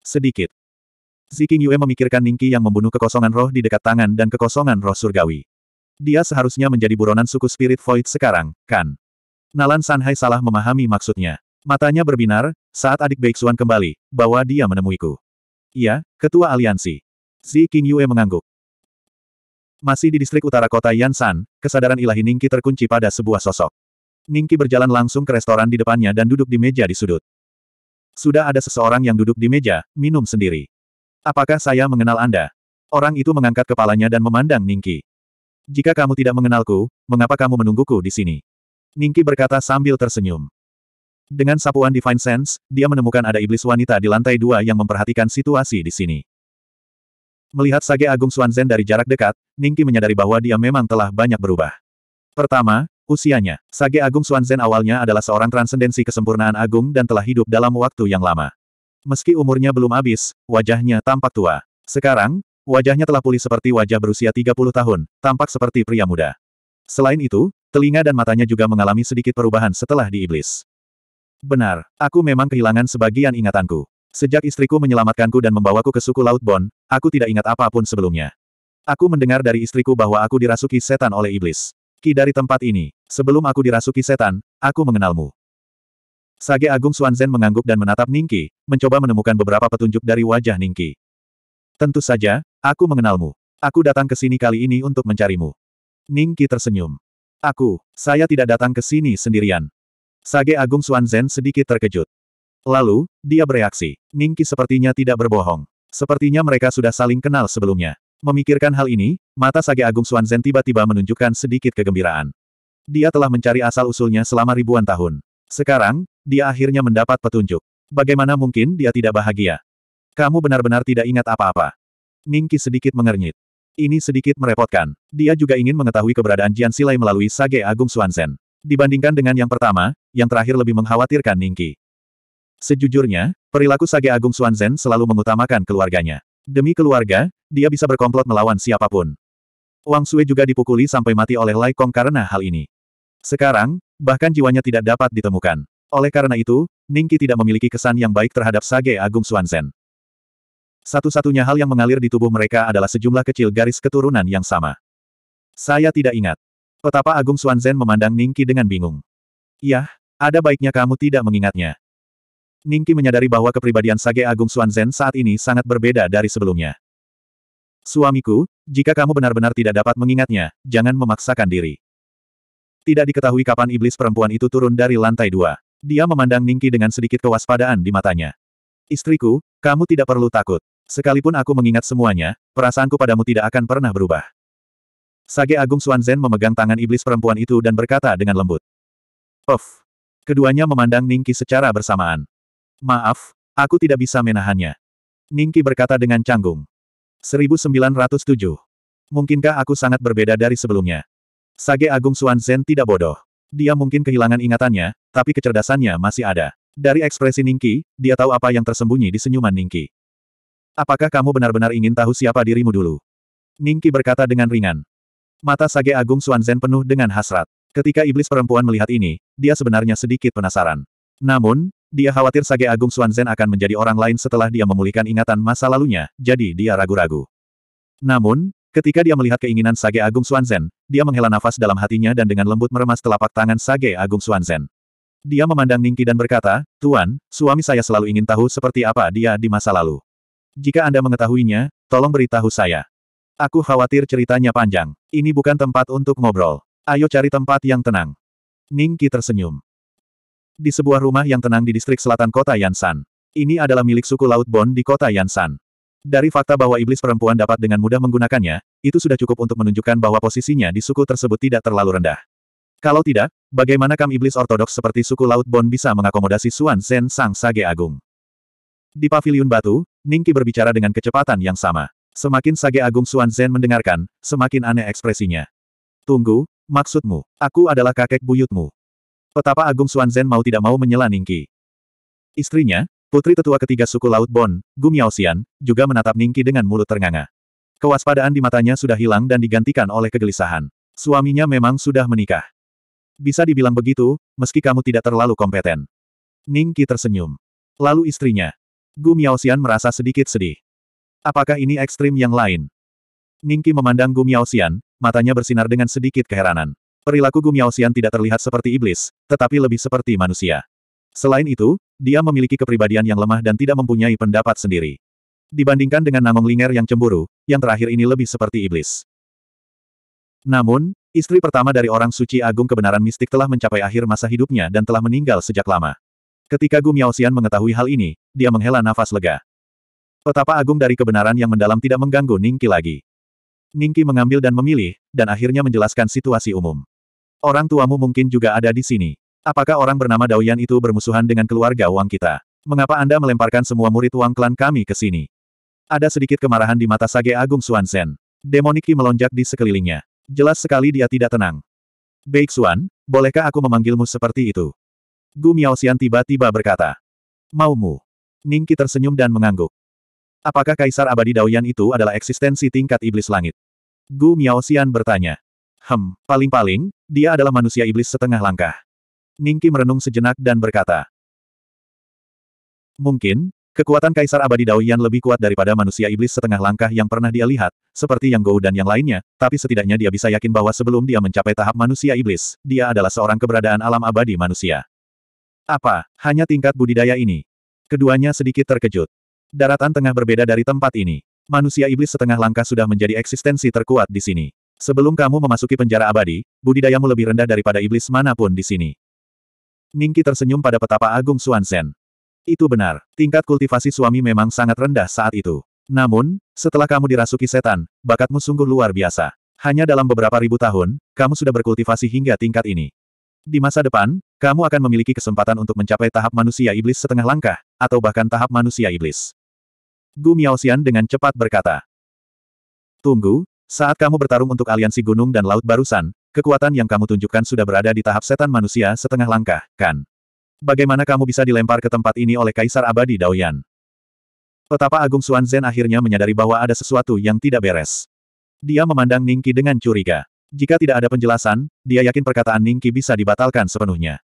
Sedikit. Ziking Yue memikirkan Ningki yang membunuh kekosongan roh di dekat tangan dan kekosongan roh surgawi. Dia seharusnya menjadi buronan suku Spirit Void sekarang, kan? Nalan Sanhai salah memahami maksudnya. Matanya berbinar, saat adik Beixuan kembali, bahwa dia menemuiku. Iya, Ketua Aliansi. Ziking Yue mengangguk. Masih di distrik utara kota Yansan, kesadaran ilahi Ningki terkunci pada sebuah sosok. Ningki berjalan langsung ke restoran di depannya dan duduk di meja di sudut. Sudah ada seseorang yang duduk di meja, minum sendiri. Apakah saya mengenal Anda? Orang itu mengangkat kepalanya dan memandang Ningki. Jika kamu tidak mengenalku, mengapa kamu menungguku di sini? Ningki berkata sambil tersenyum. Dengan sapuan Divine Sense, dia menemukan ada iblis wanita di lantai dua yang memperhatikan situasi di sini. Melihat Sage Agung Zhen dari jarak dekat, Ningki menyadari bahwa dia memang telah banyak berubah. Pertama, usianya. Sage Agung Zhen awalnya adalah seorang transendensi kesempurnaan agung dan telah hidup dalam waktu yang lama. Meski umurnya belum habis, wajahnya tampak tua. Sekarang, wajahnya telah pulih seperti wajah berusia 30 tahun, tampak seperti pria muda. Selain itu, telinga dan matanya juga mengalami sedikit perubahan setelah di iblis. Benar, aku memang kehilangan sebagian ingatanku. Sejak istriku menyelamatkanku dan membawaku ke suku Laut Bon, aku tidak ingat apapun sebelumnya. Aku mendengar dari istriku bahwa aku dirasuki setan oleh iblis. Ki dari tempat ini, sebelum aku dirasuki setan, aku mengenalmu. Sage Agung Suanzen mengangguk dan menatap Ningki, mencoba menemukan beberapa petunjuk dari wajah Ningki. Tentu saja, aku mengenalmu. Aku datang ke sini kali ini untuk mencarimu. Ningki tersenyum. Aku, saya tidak datang ke sini sendirian. Sage Agung Suanzen sedikit terkejut. Lalu, dia bereaksi. Ningki sepertinya tidak berbohong. Sepertinya mereka sudah saling kenal sebelumnya. Memikirkan hal ini, mata Sage Agung Suanzen tiba-tiba menunjukkan sedikit kegembiraan. Dia telah mencari asal-usulnya selama ribuan tahun. Sekarang, dia akhirnya mendapat petunjuk. Bagaimana mungkin dia tidak bahagia? Kamu benar-benar tidak ingat apa-apa. Ningki sedikit mengernyit. Ini sedikit merepotkan. Dia juga ingin mengetahui keberadaan Jian Silai melalui Sage Agung Suanzen. Dibandingkan dengan yang pertama, yang terakhir lebih mengkhawatirkan Ningki. Sejujurnya, perilaku Sage Agung Xuanzhen selalu mengutamakan keluarganya. Demi keluarga, dia bisa berkomplot melawan siapapun. Wang Sui juga dipukuli sampai mati oleh Lai Kong karena hal ini. Sekarang, bahkan jiwanya tidak dapat ditemukan. Oleh karena itu, Ningki tidak memiliki kesan yang baik terhadap Sage Agung Xuanzhen. Satu-satunya hal yang mengalir di tubuh mereka adalah sejumlah kecil garis keturunan yang sama. Saya tidak ingat. Petapa Agung Xuanzhen memandang Ningki dengan bingung. Yah, ada baiknya kamu tidak mengingatnya. Ningki menyadari bahwa kepribadian Sage Agung Suanzen saat ini sangat berbeda dari sebelumnya. Suamiku, jika kamu benar-benar tidak dapat mengingatnya, jangan memaksakan diri. Tidak diketahui kapan iblis perempuan itu turun dari lantai dua. Dia memandang Ningki dengan sedikit kewaspadaan di matanya. Istriku, kamu tidak perlu takut. Sekalipun aku mengingat semuanya, perasaanku padamu tidak akan pernah berubah. Sage Agung Suanzen memegang tangan iblis perempuan itu dan berkata dengan lembut. Of. Keduanya memandang Ningki secara bersamaan. Maaf, aku tidak bisa menahannya. Ningki berkata dengan canggung. 1907. Mungkinkah aku sangat berbeda dari sebelumnya? Sage Agung Suan Zen tidak bodoh. Dia mungkin kehilangan ingatannya, tapi kecerdasannya masih ada. Dari ekspresi Ningki, dia tahu apa yang tersembunyi di senyuman Ningki. Apakah kamu benar-benar ingin tahu siapa dirimu dulu? Ningki berkata dengan ringan. Mata Sage Agung Suan Zen penuh dengan hasrat. Ketika iblis perempuan melihat ini, dia sebenarnya sedikit penasaran. Namun, dia khawatir Sage Agung Xuanzhen akan menjadi orang lain setelah dia memulihkan ingatan masa lalunya, jadi dia ragu-ragu. Namun, ketika dia melihat keinginan Sage Agung Xuanzhen, dia menghela nafas dalam hatinya dan dengan lembut meremas telapak tangan Sage Agung Xuanzhen. Dia memandang Ningki dan berkata, Tuan, suami saya selalu ingin tahu seperti apa dia di masa lalu. Jika Anda mengetahuinya, tolong beritahu saya. Aku khawatir ceritanya panjang. Ini bukan tempat untuk ngobrol. Ayo cari tempat yang tenang. Ningki tersenyum. Di sebuah rumah yang tenang di distrik selatan kota Yansan. Ini adalah milik suku Laut Bon di kota Yansan. Dari fakta bahwa iblis perempuan dapat dengan mudah menggunakannya, itu sudah cukup untuk menunjukkan bahwa posisinya di suku tersebut tidak terlalu rendah. Kalau tidak, bagaimana kam iblis ortodoks seperti suku Laut Bon bisa mengakomodasi Suan Zhen Sang Sage Agung? Di paviliun batu, Ningki berbicara dengan kecepatan yang sama. Semakin Sage Agung Suan Zhen mendengarkan, semakin aneh ekspresinya. Tunggu, maksudmu, aku adalah kakek buyutmu. Petapa Agung Zhen mau tidak mau menyela Ningki. Istrinya, putri tetua ketiga suku Laut Bon, Gum Yaoxian, juga menatap Ningki dengan mulut ternganga. Kewaspadaan di matanya sudah hilang dan digantikan oleh kegelisahan. Suaminya memang sudah menikah. Bisa dibilang begitu, meski kamu tidak terlalu kompeten. Ningki tersenyum. Lalu istrinya. Gu Miaoxian merasa sedikit sedih. Apakah ini ekstrim yang lain? Ningki memandang Gu Miaoxian, matanya bersinar dengan sedikit keheranan. Perilaku Gu Xian tidak terlihat seperti iblis, tetapi lebih seperti manusia. Selain itu, dia memiliki kepribadian yang lemah dan tidak mempunyai pendapat sendiri. Dibandingkan dengan Namong Linger yang cemburu, yang terakhir ini lebih seperti iblis. Namun, istri pertama dari orang suci agung kebenaran mistik telah mencapai akhir masa hidupnya dan telah meninggal sejak lama. Ketika Gu Xian mengetahui hal ini, dia menghela nafas lega. Petapa agung dari kebenaran yang mendalam tidak mengganggu Ningki lagi. Ningki mengambil dan memilih, dan akhirnya menjelaskan situasi umum. Orang tuamu mungkin juga ada di sini. Apakah orang bernama Daoyan itu bermusuhan dengan keluarga Wang kita? Mengapa Anda melemparkan semua murid Wang klan kami ke sini? Ada sedikit kemarahan di mata Sage Agung Suansen. Demoniki melonjak di sekelilingnya. Jelas sekali dia tidak tenang. Baik Xuan, bolehkah aku memanggilmu seperti itu? Gu Miao Xian tiba-tiba berkata. Maumu. Ningki tersenyum dan mengangguk. Apakah Kaisar Abadi Daoyan itu adalah eksistensi tingkat iblis langit? Gu Miao Xian bertanya. Hem, paling-paling, dia adalah manusia iblis setengah langkah. Ningki merenung sejenak dan berkata. Mungkin, kekuatan Kaisar Abadi Daoyan lebih kuat daripada manusia iblis setengah langkah yang pernah dia lihat, seperti Yang Gou dan yang lainnya, tapi setidaknya dia bisa yakin bahwa sebelum dia mencapai tahap manusia iblis, dia adalah seorang keberadaan alam abadi manusia. Apa, hanya tingkat budidaya ini? Keduanya sedikit terkejut. Daratan tengah berbeda dari tempat ini. Manusia iblis setengah langkah sudah menjadi eksistensi terkuat di sini. Sebelum kamu memasuki penjara abadi, budidayamu lebih rendah daripada iblis manapun di sini. Ningki tersenyum pada petapa Agung Suansen. Itu benar, tingkat kultivasi suami memang sangat rendah saat itu. Namun, setelah kamu dirasuki setan, bakatmu sungguh luar biasa. Hanya dalam beberapa ribu tahun, kamu sudah berkultivasi hingga tingkat ini. Di masa depan, kamu akan memiliki kesempatan untuk mencapai tahap manusia iblis setengah langkah, atau bahkan tahap manusia iblis. Gu Xian dengan cepat berkata. Tunggu, saat kamu bertarung untuk aliansi gunung dan laut barusan, kekuatan yang kamu tunjukkan sudah berada di tahap setan manusia setengah langkah, kan? Bagaimana kamu bisa dilempar ke tempat ini oleh Kaisar Abadi Daoyan? Petapa Agung Xuan Zhen akhirnya menyadari bahwa ada sesuatu yang tidak beres. Dia memandang Ningki dengan curiga. Jika tidak ada penjelasan, dia yakin perkataan Ningki bisa dibatalkan sepenuhnya.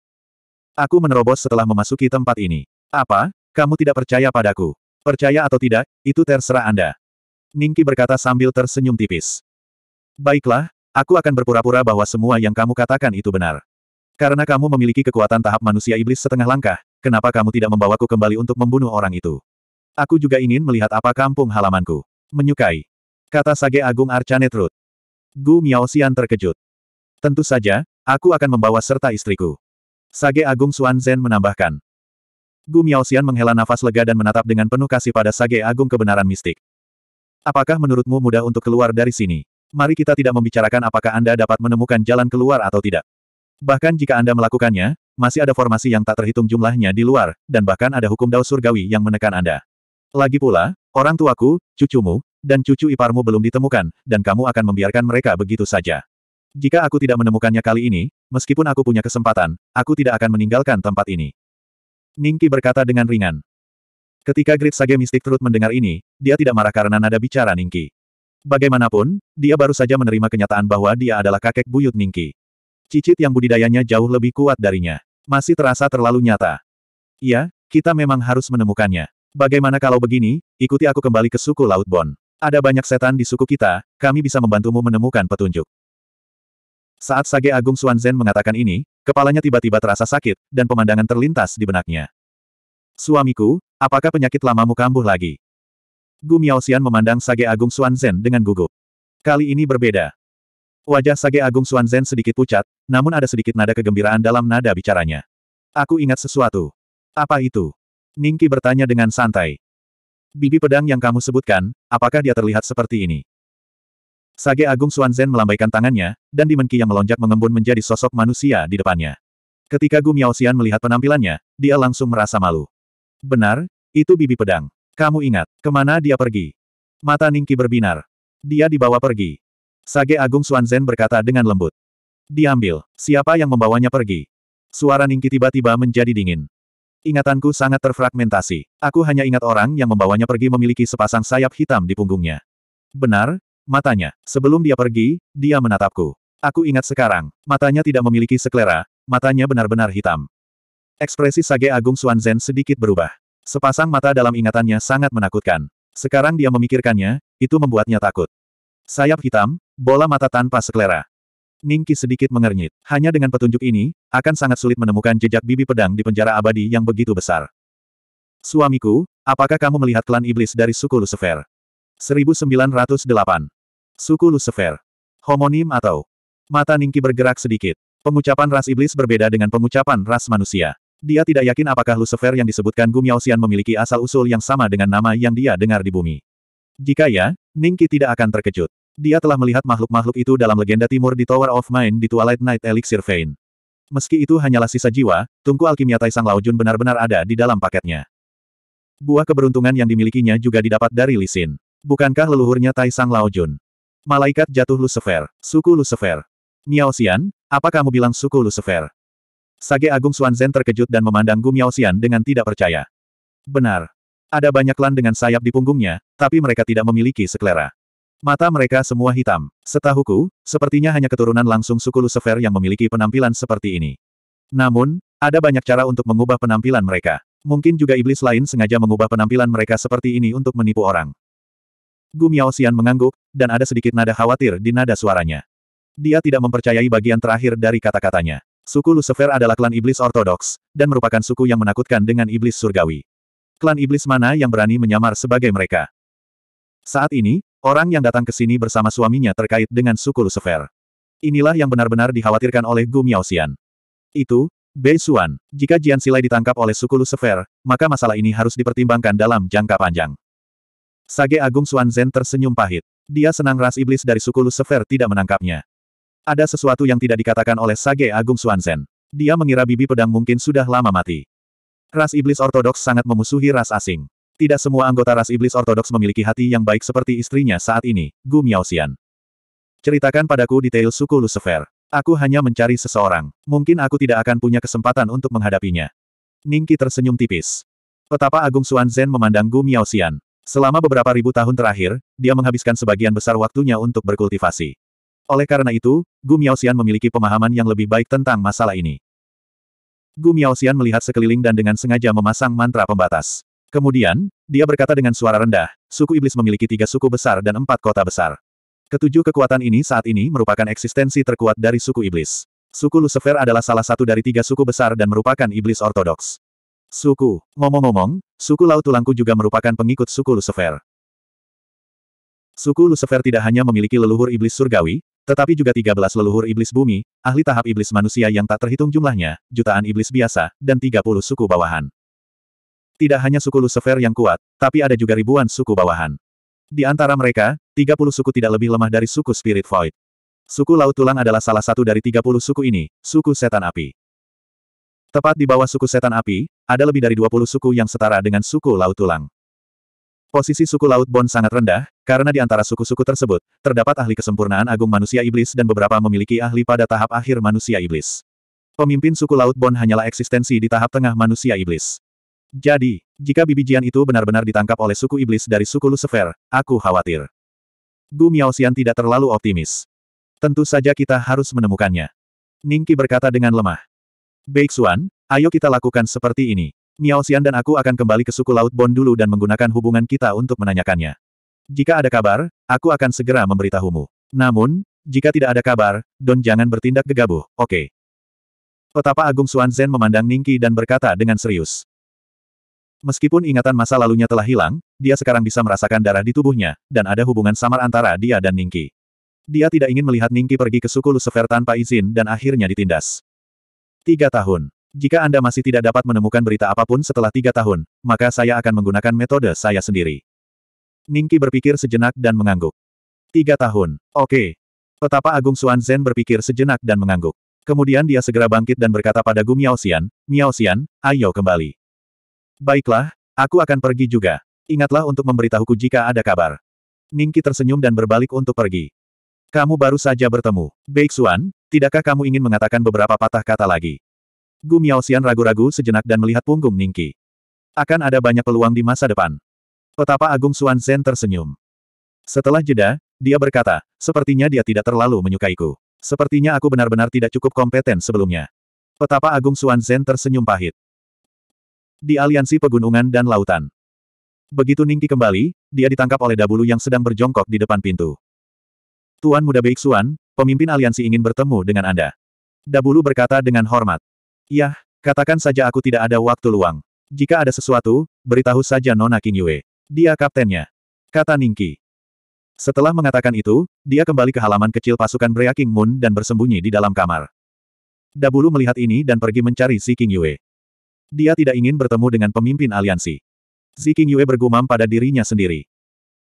Aku menerobos setelah memasuki tempat ini. Apa? Kamu tidak percaya padaku? Percaya atau tidak, itu terserah Anda. Ningki berkata sambil tersenyum tipis. Baiklah, aku akan berpura-pura bahwa semua yang kamu katakan itu benar. Karena kamu memiliki kekuatan tahap manusia iblis setengah langkah, kenapa kamu tidak membawaku kembali untuk membunuh orang itu? Aku juga ingin melihat apa kampung halamanku. Menyukai. Kata Sage Agung Arcanetrut. Gu Xian terkejut. Tentu saja, aku akan membawa serta istriku. Sage Agung Xuanzhen menambahkan. Gu Xian menghela nafas lega dan menatap dengan penuh kasih pada Sage Agung kebenaran mistik. Apakah menurutmu mudah untuk keluar dari sini? Mari kita tidak membicarakan apakah Anda dapat menemukan jalan keluar atau tidak. Bahkan jika Anda melakukannya, masih ada formasi yang tak terhitung jumlahnya di luar, dan bahkan ada hukum Dao surgawi yang menekan Anda. Lagi pula, orang tuaku, cucumu, dan cucu iparmu belum ditemukan, dan kamu akan membiarkan mereka begitu saja. Jika aku tidak menemukannya kali ini, meskipun aku punya kesempatan, aku tidak akan meninggalkan tempat ini. Ningki berkata dengan ringan. Ketika Great Sage Mystic Truth mendengar ini, dia tidak marah karena nada bicara Ningki. Bagaimanapun, dia baru saja menerima kenyataan bahwa dia adalah kakek buyut Ningki. Cicit yang budidayanya jauh lebih kuat darinya. Masih terasa terlalu nyata. Iya, kita memang harus menemukannya. Bagaimana kalau begini, ikuti aku kembali ke suku Laut Bon. Ada banyak setan di suku kita, kami bisa membantumu menemukan petunjuk. Saat Sage Agung Zhen mengatakan ini, kepalanya tiba-tiba terasa sakit, dan pemandangan terlintas di benaknya. Suamiku, Apakah penyakit lamamu kambuh lagi? Gu Xian memandang Sage Agung Zen dengan gugup. Kali ini berbeda. Wajah Sage Agung Zen sedikit pucat, namun ada sedikit nada kegembiraan dalam nada bicaranya. Aku ingat sesuatu. Apa itu? Ningki bertanya dengan santai. Bibi pedang yang kamu sebutkan, apakah dia terlihat seperti ini? Sage Agung Zen melambaikan tangannya, dan Dimenki yang melonjak mengembun menjadi sosok manusia di depannya. Ketika Gu Xian melihat penampilannya, dia langsung merasa malu. Benar, itu bibi pedang. Kamu ingat, kemana dia pergi? Mata Ningki berbinar. Dia dibawa pergi. Sage Agung Suanzen berkata dengan lembut. Diambil, siapa yang membawanya pergi? Suara Ningki tiba-tiba menjadi dingin. Ingatanku sangat terfragmentasi. Aku hanya ingat orang yang membawanya pergi memiliki sepasang sayap hitam di punggungnya. Benar, matanya. Sebelum dia pergi, dia menatapku. Aku ingat sekarang, matanya tidak memiliki seklera, matanya benar-benar hitam. Ekspresi Sage Agung Suanzen sedikit berubah. Sepasang mata dalam ingatannya sangat menakutkan. Sekarang dia memikirkannya, itu membuatnya takut. Sayap hitam, bola mata tanpa sekelera. Ningki sedikit mengernyit. Hanya dengan petunjuk ini, akan sangat sulit menemukan jejak bibi pedang di penjara abadi yang begitu besar. Suamiku, apakah kamu melihat klan iblis dari suku Lucifer? 1908. Suku Lucifer. Homonim atau? Mata Ningki bergerak sedikit. Pengucapan ras iblis berbeda dengan pengucapan ras manusia. Dia tidak yakin apakah Lucifer yang disebutkan Gu Miaosian memiliki asal-usul yang sama dengan nama yang dia dengar di bumi. Jika ya, Ningki tidak akan terkejut. Dia telah melihat makhluk-makhluk itu dalam legenda timur di Tower of Mind di Twilight Night Elixir Vein. Meski itu hanyalah sisa jiwa, tungku alkimia Taisang Laojun benar-benar ada di dalam paketnya. Buah keberuntungan yang dimilikinya juga didapat dari Lisin. Bukankah leluhurnya Taisang Laojun? Malaikat jatuh Lucifer, suku Lucifer. Miao Xian, apa kamu bilang suku Lucifer? Sage Agung Zhen terkejut dan memandang Gu Miaosian dengan tidak percaya. Benar. Ada banyak lan dengan sayap di punggungnya, tapi mereka tidak memiliki sekelera. Mata mereka semua hitam. Setahuku, sepertinya hanya keturunan langsung suku Lucifer yang memiliki penampilan seperti ini. Namun, ada banyak cara untuk mengubah penampilan mereka. Mungkin juga iblis lain sengaja mengubah penampilan mereka seperti ini untuk menipu orang. Gu Miaosian mengangguk, dan ada sedikit nada khawatir di nada suaranya. Dia tidak mempercayai bagian terakhir dari kata-katanya. Suku Lucifer adalah klan iblis ortodoks, dan merupakan suku yang menakutkan dengan iblis surgawi. Klan iblis mana yang berani menyamar sebagai mereka? Saat ini, orang yang datang ke sini bersama suaminya terkait dengan suku Lucifer. Inilah yang benar-benar dikhawatirkan oleh Gu Miaoxian. Itu, Bei Xuan, jika Jian Silai ditangkap oleh suku Lucifer, maka masalah ini harus dipertimbangkan dalam jangka panjang. Sage Agung Xuan Zhen tersenyum pahit. Dia senang ras iblis dari suku Lucifer tidak menangkapnya. Ada sesuatu yang tidak dikatakan oleh Sage Agung Suansen. Dia mengira bibi pedang mungkin sudah lama mati. Ras iblis ortodoks sangat memusuhi ras asing. Tidak semua anggota ras iblis ortodoks memiliki hati yang baik seperti istrinya saat ini, Gu Xian. Ceritakan padaku detail suku Lucifer. Aku hanya mencari seseorang. Mungkin aku tidak akan punya kesempatan untuk menghadapinya. Ningki tersenyum tipis. Petapa Agung Suan Zen memandang Gu Xian. Selama beberapa ribu tahun terakhir, dia menghabiskan sebagian besar waktunya untuk berkultivasi. Oleh karena itu, Gu Xian memiliki pemahaman yang lebih baik tentang masalah ini. Gu Xian melihat sekeliling dan dengan sengaja memasang mantra pembatas. Kemudian, dia berkata dengan suara rendah, suku iblis memiliki tiga suku besar dan empat kota besar. Ketujuh kekuatan ini saat ini merupakan eksistensi terkuat dari suku iblis. Suku Lucifer adalah salah satu dari tiga suku besar dan merupakan iblis ortodoks. Suku, ngomong-ngomong, suku Laut Tulangku juga merupakan pengikut suku Lucifer. Suku Lucifer tidak hanya memiliki leluhur iblis surgawi, tetapi juga 13 leluhur iblis bumi, ahli tahap iblis manusia yang tak terhitung jumlahnya, jutaan iblis biasa, dan 30 suku bawahan. Tidak hanya suku Lucifer yang kuat, tapi ada juga ribuan suku bawahan. Di antara mereka, 30 suku tidak lebih lemah dari suku Spirit Void. Suku Laut Tulang adalah salah satu dari 30 suku ini, suku Setan Api. Tepat di bawah suku Setan Api, ada lebih dari 20 suku yang setara dengan suku Laut Tulang. Posisi suku Laut Bon sangat rendah, karena di antara suku-suku tersebut, terdapat ahli kesempurnaan agung manusia iblis dan beberapa memiliki ahli pada tahap akhir manusia iblis. Pemimpin suku Laut Bon hanyalah eksistensi di tahap tengah manusia iblis. Jadi, jika bibijian itu benar-benar ditangkap oleh suku iblis dari suku Lucifer, aku khawatir. Gu Miaosian tidak terlalu optimis. Tentu saja kita harus menemukannya. Ningki berkata dengan lemah. Baik Xuan, ayo kita lakukan seperti ini. Miao Xian dan aku akan kembali ke suku Laut Bon dulu dan menggunakan hubungan kita untuk menanyakannya. Jika ada kabar, aku akan segera memberitahumu. Namun, jika tidak ada kabar, Don jangan bertindak gegabah, oke. Okay. Petapa Agung Zhen memandang Ningki dan berkata dengan serius. Meskipun ingatan masa lalunya telah hilang, dia sekarang bisa merasakan darah di tubuhnya, dan ada hubungan samar antara dia dan Ningki. Dia tidak ingin melihat Ningki pergi ke suku Lucifer tanpa izin dan akhirnya ditindas. Tiga tahun. Jika Anda masih tidak dapat menemukan berita apapun setelah tiga tahun, maka saya akan menggunakan metode saya sendiri. Ningki berpikir sejenak dan mengangguk. Tiga tahun. Oke. Petapa Agung Suan Zen berpikir sejenak dan mengangguk. Kemudian dia segera bangkit dan berkata pada Gu Miaosian, Xian, ayo kembali. Baiklah, aku akan pergi juga. Ingatlah untuk memberitahuku jika ada kabar. Ningki tersenyum dan berbalik untuk pergi. Kamu baru saja bertemu. Baik Suan, tidakkah kamu ingin mengatakan beberapa patah kata lagi? Gu Xian ragu-ragu sejenak dan melihat punggung Ningki. Akan ada banyak peluang di masa depan. Petapa Agung Suan Zhen tersenyum. Setelah jeda, dia berkata, sepertinya dia tidak terlalu menyukaiku. Sepertinya aku benar-benar tidak cukup kompeten sebelumnya. Petapa Agung Suan Zhen tersenyum pahit. Di aliansi pegunungan dan lautan. Begitu Ningki kembali, dia ditangkap oleh Dabulu yang sedang berjongkok di depan pintu. Tuan Muda Xuan, pemimpin aliansi ingin bertemu dengan Anda. Dabulu berkata dengan hormat. Yah, katakan saja aku tidak ada waktu luang. Jika ada sesuatu, beritahu saja Nona Yue. Dia kaptennya. Kata Ningki. Setelah mengatakan itu, dia kembali ke halaman kecil pasukan Brea King Moon dan bersembunyi di dalam kamar. Dabulu melihat ini dan pergi mencari Si King Yue. Dia tidak ingin bertemu dengan pemimpin aliansi. Si King Yue bergumam pada dirinya sendiri.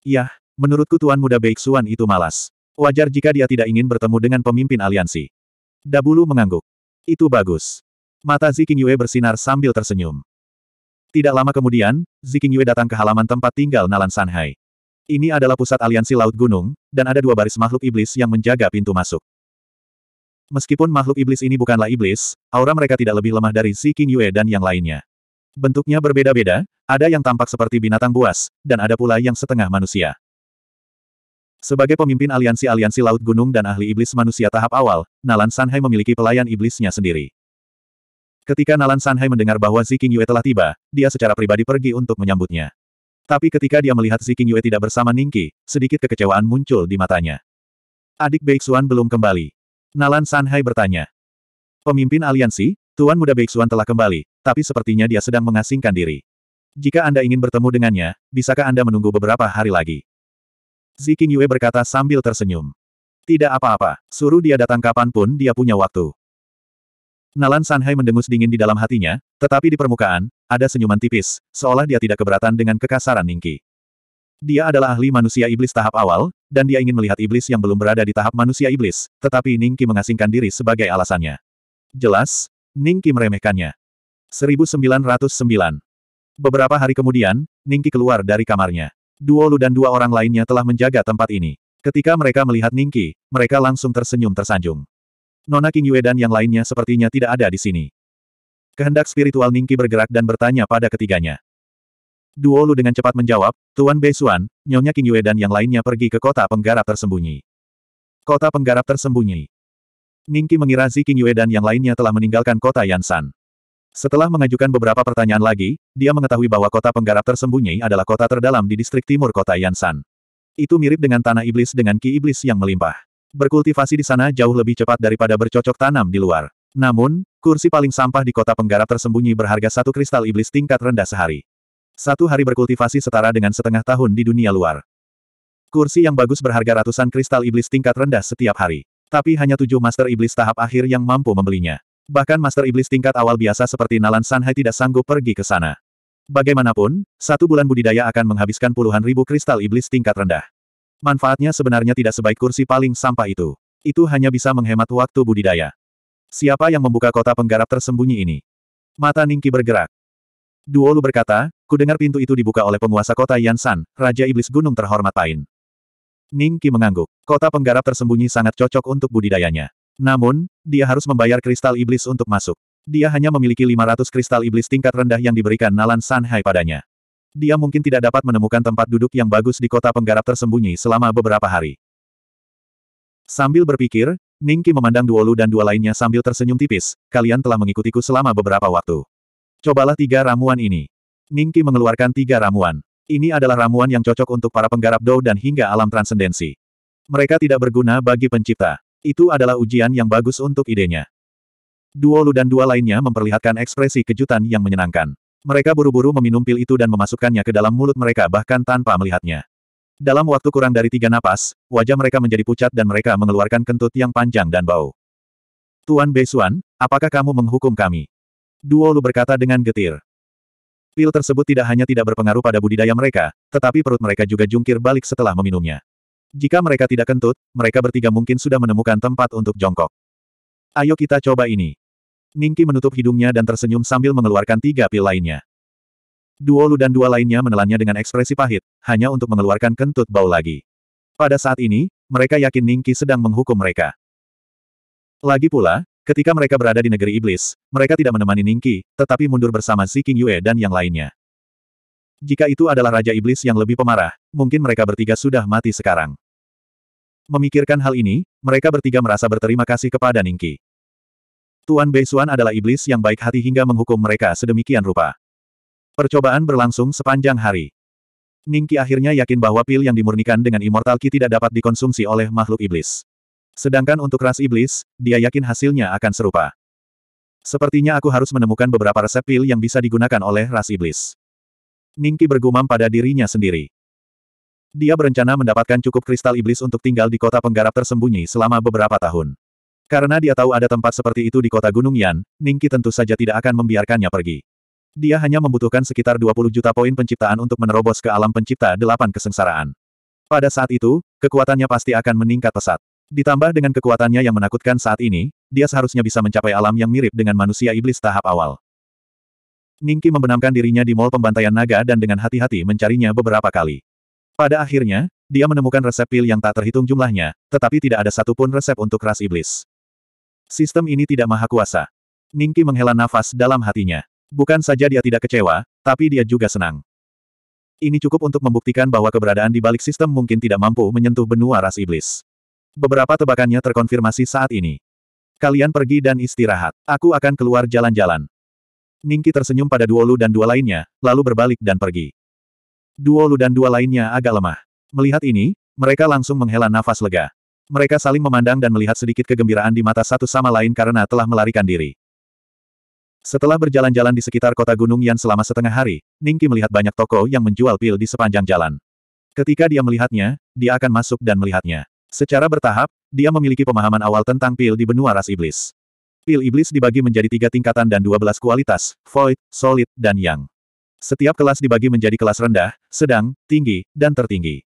Yah, menurutku tuan muda Baik Suan itu malas. Wajar jika dia tidak ingin bertemu dengan pemimpin aliansi. Dabulu mengangguk. Itu bagus. Mata Ziking Yue bersinar sambil tersenyum. Tidak lama kemudian, Ziking Yue datang ke halaman tempat tinggal Nalan Sanhai. Ini adalah pusat aliansi Laut Gunung, dan ada dua baris makhluk iblis yang menjaga pintu masuk. Meskipun makhluk iblis ini bukanlah iblis, aura mereka tidak lebih lemah dari Ziking Yue dan yang lainnya. Bentuknya berbeda-beda, ada yang tampak seperti binatang buas, dan ada pula yang setengah manusia. Sebagai pemimpin aliansi-aliansi Laut Gunung dan ahli iblis manusia tahap awal, Nalan Sanhai memiliki pelayan iblisnya sendiri. Ketika Nalan Sanhai mendengar bahwa Ziking Yue telah tiba, dia secara pribadi pergi untuk menyambutnya. Tapi ketika dia melihat Ziking Yue tidak bersama Ningki, sedikit kekecewaan muncul di matanya. Adik Beixuan belum kembali. Nalan Sanhai bertanya. Pemimpin aliansi, Tuan Muda Beixuan telah kembali, tapi sepertinya dia sedang mengasingkan diri. Jika Anda ingin bertemu dengannya, bisakah Anda menunggu beberapa hari lagi? Ziking Yue berkata sambil tersenyum. Tidak apa-apa, suruh dia datang kapanpun dia punya waktu. Nalan Sanhai mendengus dingin di dalam hatinya, tetapi di permukaan, ada senyuman tipis, seolah dia tidak keberatan dengan kekasaran Ningki. Dia adalah ahli manusia iblis tahap awal, dan dia ingin melihat iblis yang belum berada di tahap manusia iblis, tetapi Ningki mengasingkan diri sebagai alasannya. Jelas, Ningki meremehkannya. 1909 Beberapa hari kemudian, Ningki keluar dari kamarnya. Duolu dan dua orang lainnya telah menjaga tempat ini. Ketika mereka melihat Ningki, mereka langsung tersenyum tersanjung. Nona King Yue dan yang lainnya sepertinya tidak ada di sini. Kehendak spiritual Ningki bergerak dan bertanya pada ketiganya. Duo Lu dengan cepat menjawab, Tuan Beisuan, Nyonya King Yue dan yang lainnya pergi ke kota penggarap tersembunyi. Kota penggarap tersembunyi. Ningki mengira Zi King Yue dan yang lainnya telah meninggalkan kota Yansan. Setelah mengajukan beberapa pertanyaan lagi, dia mengetahui bahwa kota penggarap tersembunyi adalah kota terdalam di distrik timur kota Yansan. Itu mirip dengan tanah iblis dengan ki iblis yang melimpah. Berkultivasi di sana jauh lebih cepat daripada bercocok tanam di luar. Namun, kursi paling sampah di kota penggarap tersembunyi berharga satu kristal iblis tingkat rendah sehari. Satu hari berkultivasi setara dengan setengah tahun di dunia luar. Kursi yang bagus berharga ratusan kristal iblis tingkat rendah setiap hari. Tapi hanya tujuh master iblis tahap akhir yang mampu membelinya. Bahkan master iblis tingkat awal biasa seperti Nalan Sanhai tidak sanggup pergi ke sana. Bagaimanapun, satu bulan budidaya akan menghabiskan puluhan ribu kristal iblis tingkat rendah. Manfaatnya sebenarnya tidak sebaik kursi paling sampah itu. Itu hanya bisa menghemat waktu budidaya. Siapa yang membuka kota penggarap tersembunyi ini? Mata Ningki bergerak. Duolu berkata, "Ku dengar pintu itu dibuka oleh penguasa kota Yansan, Raja Iblis Gunung terhormat Pain. Ningki mengangguk. Kota penggarap tersembunyi sangat cocok untuk budidayanya. Namun, dia harus membayar kristal iblis untuk masuk. Dia hanya memiliki 500 kristal iblis tingkat rendah yang diberikan Nalan Sanhai padanya. Dia mungkin tidak dapat menemukan tempat duduk yang bagus di kota penggarap tersembunyi selama beberapa hari. Sambil berpikir, Ningki memandang Lu dan dua lainnya sambil tersenyum tipis, kalian telah mengikutiku selama beberapa waktu. Cobalah tiga ramuan ini. Ningki mengeluarkan tiga ramuan. Ini adalah ramuan yang cocok untuk para penggarap Dou dan hingga alam transendensi. Mereka tidak berguna bagi pencipta. Itu adalah ujian yang bagus untuk idenya. Duo Lu dan dua lainnya memperlihatkan ekspresi kejutan yang menyenangkan. Mereka buru-buru meminum pil itu dan memasukkannya ke dalam mulut mereka bahkan tanpa melihatnya. Dalam waktu kurang dari tiga napas, wajah mereka menjadi pucat dan mereka mengeluarkan kentut yang panjang dan bau. Tuan Besuan, apakah kamu menghukum kami? Duo Lu berkata dengan getir. Pil tersebut tidak hanya tidak berpengaruh pada budidaya mereka, tetapi perut mereka juga jungkir balik setelah meminumnya. Jika mereka tidak kentut, mereka bertiga mungkin sudah menemukan tempat untuk jongkok. Ayo kita coba ini. Ningki menutup hidungnya dan tersenyum sambil mengeluarkan tiga pil lainnya. Duo Lu dan dua lainnya menelannya dengan ekspresi pahit, hanya untuk mengeluarkan kentut bau lagi. Pada saat ini, mereka yakin Ningki sedang menghukum mereka. Lagi pula, ketika mereka berada di negeri iblis, mereka tidak menemani Ningki, tetapi mundur bersama Si King Yue dan yang lainnya. Jika itu adalah Raja Iblis yang lebih pemarah, mungkin mereka bertiga sudah mati sekarang. Memikirkan hal ini, mereka bertiga merasa berterima kasih kepada Ningki. Tuan Beisuan adalah iblis yang baik hati hingga menghukum mereka sedemikian rupa. Percobaan berlangsung sepanjang hari. Ningki akhirnya yakin bahwa pil yang dimurnikan dengan Immortal Ki tidak dapat dikonsumsi oleh makhluk iblis. Sedangkan untuk ras iblis, dia yakin hasilnya akan serupa. Sepertinya aku harus menemukan beberapa resep pil yang bisa digunakan oleh ras iblis. Ningki bergumam pada dirinya sendiri. Dia berencana mendapatkan cukup kristal iblis untuk tinggal di kota penggarap tersembunyi selama beberapa tahun. Karena dia tahu ada tempat seperti itu di kota Gunung Yan, Ningki tentu saja tidak akan membiarkannya pergi. Dia hanya membutuhkan sekitar 20 juta poin penciptaan untuk menerobos ke alam pencipta delapan kesengsaraan. Pada saat itu, kekuatannya pasti akan meningkat pesat. Ditambah dengan kekuatannya yang menakutkan saat ini, dia seharusnya bisa mencapai alam yang mirip dengan manusia iblis tahap awal. Ningki membenamkan dirinya di mall pembantaian naga dan dengan hati-hati mencarinya beberapa kali. Pada akhirnya, dia menemukan resep pil yang tak terhitung jumlahnya, tetapi tidak ada satupun resep untuk ras iblis. Sistem ini tidak maha kuasa. Ningki menghela nafas dalam hatinya. Bukan saja dia tidak kecewa, tapi dia juga senang. Ini cukup untuk membuktikan bahwa keberadaan di balik sistem mungkin tidak mampu menyentuh benua ras iblis. Beberapa tebakannya terkonfirmasi saat ini. Kalian pergi dan istirahat. Aku akan keluar jalan-jalan. Ningki tersenyum pada Duolu dan dua lainnya, lalu berbalik dan pergi. Duolu dan dua lainnya agak lemah. Melihat ini, mereka langsung menghela nafas lega. Mereka saling memandang dan melihat sedikit kegembiraan di mata satu sama lain karena telah melarikan diri. Setelah berjalan-jalan di sekitar kota Gunung Yan selama setengah hari, Ningki melihat banyak toko yang menjual pil di sepanjang jalan. Ketika dia melihatnya, dia akan masuk dan melihatnya. Secara bertahap, dia memiliki pemahaman awal tentang pil di benua ras iblis. Pil iblis dibagi menjadi tiga tingkatan dan dua belas kualitas, void, solid, dan yang. Setiap kelas dibagi menjadi kelas rendah, sedang, tinggi, dan tertinggi.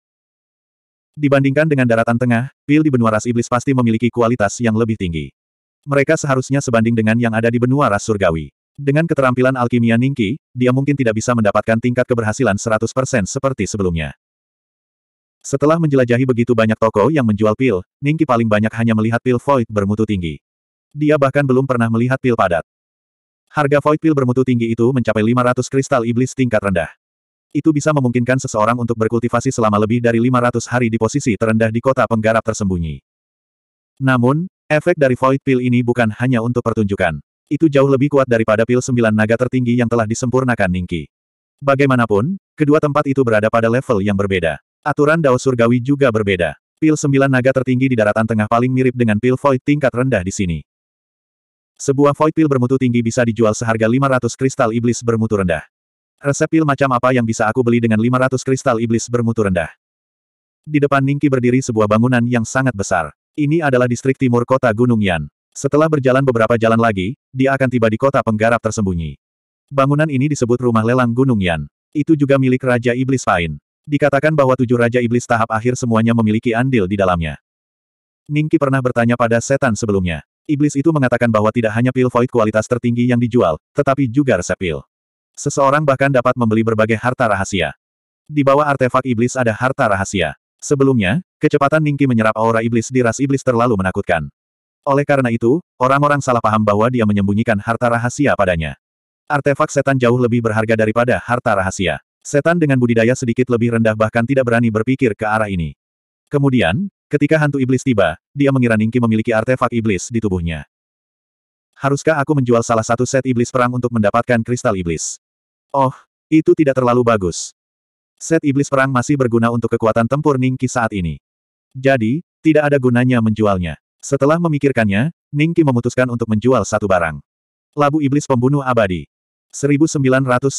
Dibandingkan dengan daratan tengah, pil di benua ras iblis pasti memiliki kualitas yang lebih tinggi. Mereka seharusnya sebanding dengan yang ada di benua ras surgawi. Dengan keterampilan alkimia Ningki, dia mungkin tidak bisa mendapatkan tingkat keberhasilan 100% seperti sebelumnya. Setelah menjelajahi begitu banyak toko yang menjual pil, Ningki paling banyak hanya melihat pil void bermutu tinggi. Dia bahkan belum pernah melihat pil padat. Harga void pil bermutu tinggi itu mencapai 500 kristal iblis tingkat rendah. Itu bisa memungkinkan seseorang untuk berkultivasi selama lebih dari 500 hari di posisi terendah di kota penggarap tersembunyi. Namun, efek dari Void Pill ini bukan hanya untuk pertunjukan. Itu jauh lebih kuat daripada pil sembilan naga tertinggi yang telah disempurnakan Ningki. Bagaimanapun, kedua tempat itu berada pada level yang berbeda. Aturan Dao Surgawi juga berbeda. Pil sembilan naga tertinggi di daratan tengah paling mirip dengan pil Void tingkat rendah di sini. Sebuah Void Pill bermutu tinggi bisa dijual seharga 500 kristal iblis bermutu rendah. Resep pil macam apa yang bisa aku beli dengan 500 kristal iblis bermutu rendah? Di depan Ningki berdiri sebuah bangunan yang sangat besar. Ini adalah distrik timur kota Gunung Yan. Setelah berjalan beberapa jalan lagi, dia akan tiba di kota penggarap tersembunyi. Bangunan ini disebut rumah lelang Gunung Yan. Itu juga milik Raja Iblis Pain. Dikatakan bahwa tujuh Raja Iblis tahap akhir semuanya memiliki andil di dalamnya. Ningki pernah bertanya pada setan sebelumnya. Iblis itu mengatakan bahwa tidak hanya pil void kualitas tertinggi yang dijual, tetapi juga resep pil. Seseorang bahkan dapat membeli berbagai harta rahasia. Di bawah artefak iblis ada harta rahasia. Sebelumnya, kecepatan Ningki menyerap aura iblis di ras iblis terlalu menakutkan. Oleh karena itu, orang-orang salah paham bahwa dia menyembunyikan harta rahasia padanya. Artefak setan jauh lebih berharga daripada harta rahasia. Setan dengan budidaya sedikit lebih rendah bahkan tidak berani berpikir ke arah ini. Kemudian, ketika hantu iblis tiba, dia mengira Ningki memiliki artefak iblis di tubuhnya. Haruskah aku menjual salah satu set iblis perang untuk mendapatkan kristal iblis? Oh, itu tidak terlalu bagus. Set iblis perang masih berguna untuk kekuatan tempur Ningki saat ini. Jadi, tidak ada gunanya menjualnya. Setelah memikirkannya, Ningki memutuskan untuk menjual satu barang. Labu Iblis Pembunuh Abadi. 1910.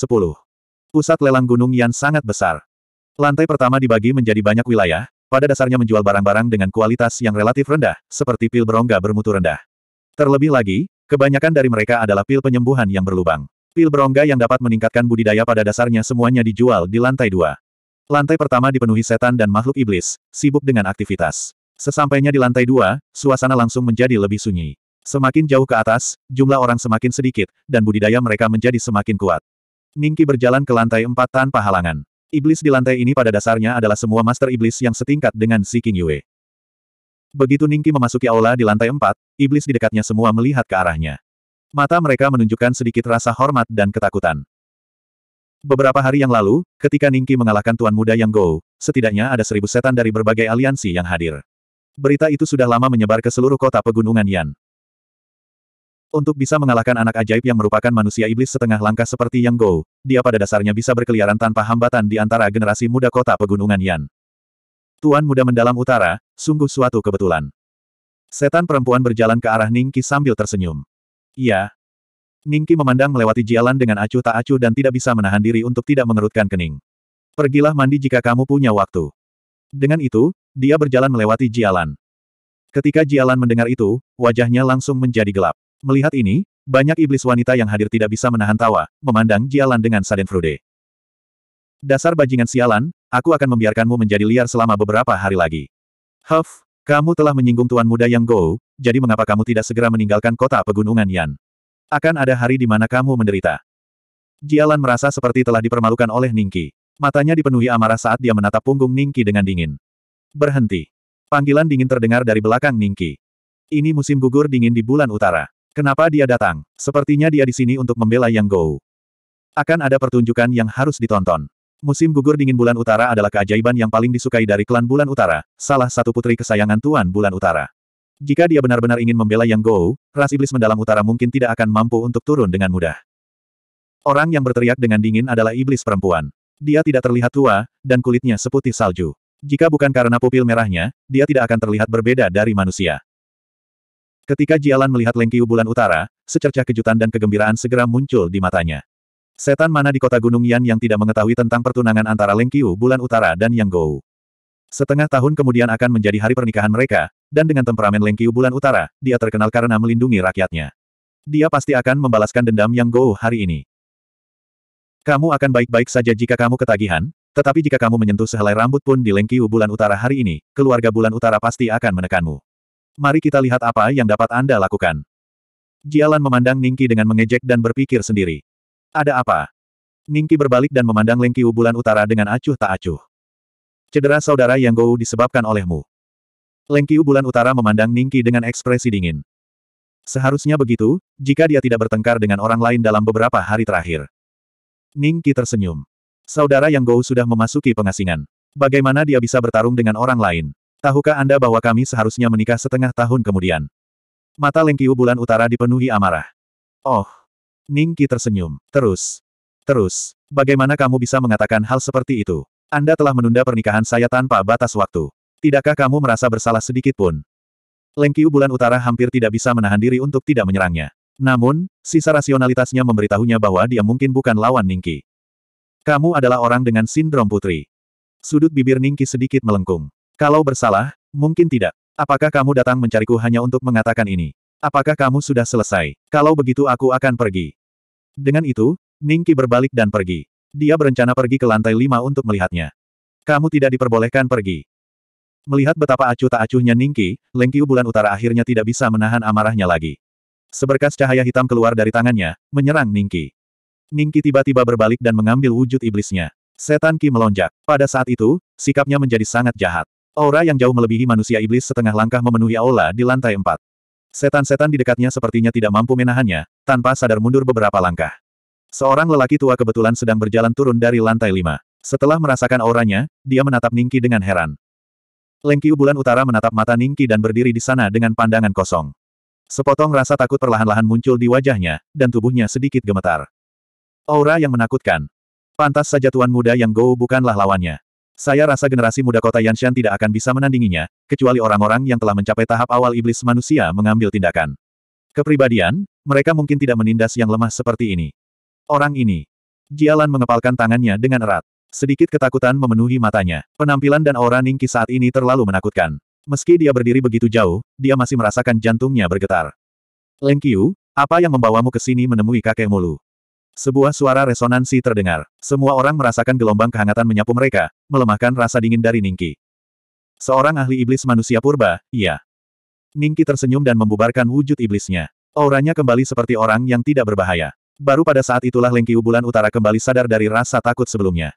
Pusat lelang gunung yang sangat besar. Lantai pertama dibagi menjadi banyak wilayah, pada dasarnya menjual barang-barang dengan kualitas yang relatif rendah, seperti pil berongga bermutu rendah. Terlebih lagi, kebanyakan dari mereka adalah pil penyembuhan yang berlubang. Pil berongga yang dapat meningkatkan budidaya pada dasarnya semuanya dijual di lantai dua. Lantai pertama dipenuhi setan dan makhluk iblis, sibuk dengan aktivitas. Sesampainya di lantai dua, suasana langsung menjadi lebih sunyi. Semakin jauh ke atas, jumlah orang semakin sedikit, dan budidaya mereka menjadi semakin kuat. Ningki berjalan ke lantai empat tanpa halangan. Iblis di lantai ini pada dasarnya adalah semua master iblis yang setingkat dengan si King Yue. Begitu Ningki memasuki aula di lantai empat, iblis di dekatnya semua melihat ke arahnya. Mata mereka menunjukkan sedikit rasa hormat dan ketakutan. Beberapa hari yang lalu, ketika Ningki mengalahkan Tuan Muda Yang Go, setidaknya ada seribu setan dari berbagai aliansi yang hadir. Berita itu sudah lama menyebar ke seluruh kota pegunungan Yan. Untuk bisa mengalahkan anak ajaib yang merupakan manusia iblis setengah langkah seperti Yang Go, dia pada dasarnya bisa berkeliaran tanpa hambatan di antara generasi muda kota pegunungan Yan. Tuan Muda Mendalam Utara, sungguh suatu kebetulan. Setan perempuan berjalan ke arah Ningki sambil tersenyum. Iya. Ningki memandang melewati jalan dengan acuh tak acuh dan tidak bisa menahan diri untuk tidak mengerutkan kening. Pergilah mandi jika kamu punya waktu. Dengan itu, dia berjalan melewati jalan. Ketika jalan mendengar itu, wajahnya langsung menjadi gelap. Melihat ini, banyak iblis wanita yang hadir tidak bisa menahan tawa, memandang jalan dengan saden frude. Dasar bajingan sialan, aku akan membiarkanmu menjadi liar selama beberapa hari lagi. Huff, kamu telah menyinggung tuan muda yang Go, jadi mengapa kamu tidak segera meninggalkan kota pegunungan Yan? Akan ada hari di mana kamu menderita. Jialan merasa seperti telah dipermalukan oleh Ningki. Matanya dipenuhi amarah saat dia menatap punggung Ningki dengan dingin. Berhenti. Panggilan dingin terdengar dari belakang Ningki. Ini musim gugur dingin di bulan utara. Kenapa dia datang? Sepertinya dia di sini untuk membela Yang Gou. Akan ada pertunjukan yang harus ditonton. Musim gugur dingin bulan utara adalah keajaiban yang paling disukai dari klan bulan utara, salah satu putri kesayangan Tuan bulan utara. Jika dia benar-benar ingin membela Yang Gou, ras iblis mendalam utara mungkin tidak akan mampu untuk turun dengan mudah. Orang yang berteriak dengan dingin adalah iblis perempuan. Dia tidak terlihat tua, dan kulitnya seputih salju. Jika bukan karena pupil merahnya, dia tidak akan terlihat berbeda dari manusia. Ketika Jialan melihat Lengkiu bulan utara, secercah kejutan dan kegembiraan segera muncul di matanya. Setan mana di kota Gunung Yan yang tidak mengetahui tentang pertunangan antara Leng Qiu bulan utara dan Yang Gou. Setengah tahun kemudian akan menjadi hari pernikahan mereka, dan dengan temperamen Leng Qiu bulan utara, dia terkenal karena melindungi rakyatnya. Dia pasti akan membalaskan dendam Yang Gou hari ini. Kamu akan baik-baik saja jika kamu ketagihan, tetapi jika kamu menyentuh sehelai rambut pun di Leng Qiu bulan utara hari ini, keluarga bulan utara pasti akan menekanmu. Mari kita lihat apa yang dapat Anda lakukan. Jialan memandang Ningki dengan mengejek dan berpikir sendiri. Ada apa? Ningki berbalik dan memandang Lengkiu bulan utara dengan acuh tak acuh. Cedera saudara Yang Gou disebabkan olehmu. Lengkiu bulan utara memandang Ningki dengan ekspresi dingin. Seharusnya begitu, jika dia tidak bertengkar dengan orang lain dalam beberapa hari terakhir. Ningki tersenyum. Saudara Yang Gou sudah memasuki pengasingan. Bagaimana dia bisa bertarung dengan orang lain? Tahukah Anda bahwa kami seharusnya menikah setengah tahun kemudian? Mata Lengkiu bulan utara dipenuhi amarah. Oh, Ningki tersenyum. Terus. Terus. Bagaimana kamu bisa mengatakan hal seperti itu? Anda telah menunda pernikahan saya tanpa batas waktu. Tidakkah kamu merasa bersalah sedikit pun? Lengkiu bulan utara hampir tidak bisa menahan diri untuk tidak menyerangnya. Namun, sisa rasionalitasnya memberitahunya bahwa dia mungkin bukan lawan Ningki. Kamu adalah orang dengan sindrom putri. Sudut bibir Ningki sedikit melengkung. Kalau bersalah, mungkin tidak. Apakah kamu datang mencariku hanya untuk mengatakan ini? Apakah kamu sudah selesai? Kalau begitu aku akan pergi. Dengan itu, Ningki berbalik dan pergi. Dia berencana pergi ke lantai lima untuk melihatnya. Kamu tidak diperbolehkan pergi. Melihat betapa acuh tak acuhnya Ningki, Lengkiu bulan utara akhirnya tidak bisa menahan amarahnya lagi. Seberkas cahaya hitam keluar dari tangannya, menyerang Ningki. Ningki tiba-tiba berbalik dan mengambil wujud iblisnya. Setan Ki melonjak. Pada saat itu, sikapnya menjadi sangat jahat. Aura yang jauh melebihi manusia iblis setengah langkah memenuhi aula di lantai empat. Setan-setan di dekatnya sepertinya tidak mampu menahannya, tanpa sadar mundur beberapa langkah. Seorang lelaki tua kebetulan sedang berjalan turun dari lantai lima. Setelah merasakan auranya, dia menatap Ningki dengan heran. Lengki bulan utara menatap mata Ningki dan berdiri di sana dengan pandangan kosong. Sepotong rasa takut perlahan-lahan muncul di wajahnya, dan tubuhnya sedikit gemetar. Aura yang menakutkan. Pantas saja tuan muda yang Go bukanlah lawannya. Saya rasa generasi muda kota Yanshan tidak akan bisa menandinginya, kecuali orang-orang yang telah mencapai tahap awal iblis manusia mengambil tindakan. Kepribadian, mereka mungkin tidak menindas yang lemah seperti ini. Orang ini. Jialan mengepalkan tangannya dengan erat. Sedikit ketakutan memenuhi matanya. Penampilan dan aura Ningki saat ini terlalu menakutkan. Meski dia berdiri begitu jauh, dia masih merasakan jantungnya bergetar. Lengkiu, apa yang membawamu ke sini menemui kakek mulu? Sebuah suara resonansi terdengar. Semua orang merasakan gelombang kehangatan menyapu mereka, melemahkan rasa dingin dari Ningki. Seorang ahli iblis manusia purba, iya. Ningki tersenyum dan membubarkan wujud iblisnya. Auranya kembali seperti orang yang tidak berbahaya. Baru pada saat itulah Lengki Ubulan Utara kembali sadar dari rasa takut sebelumnya.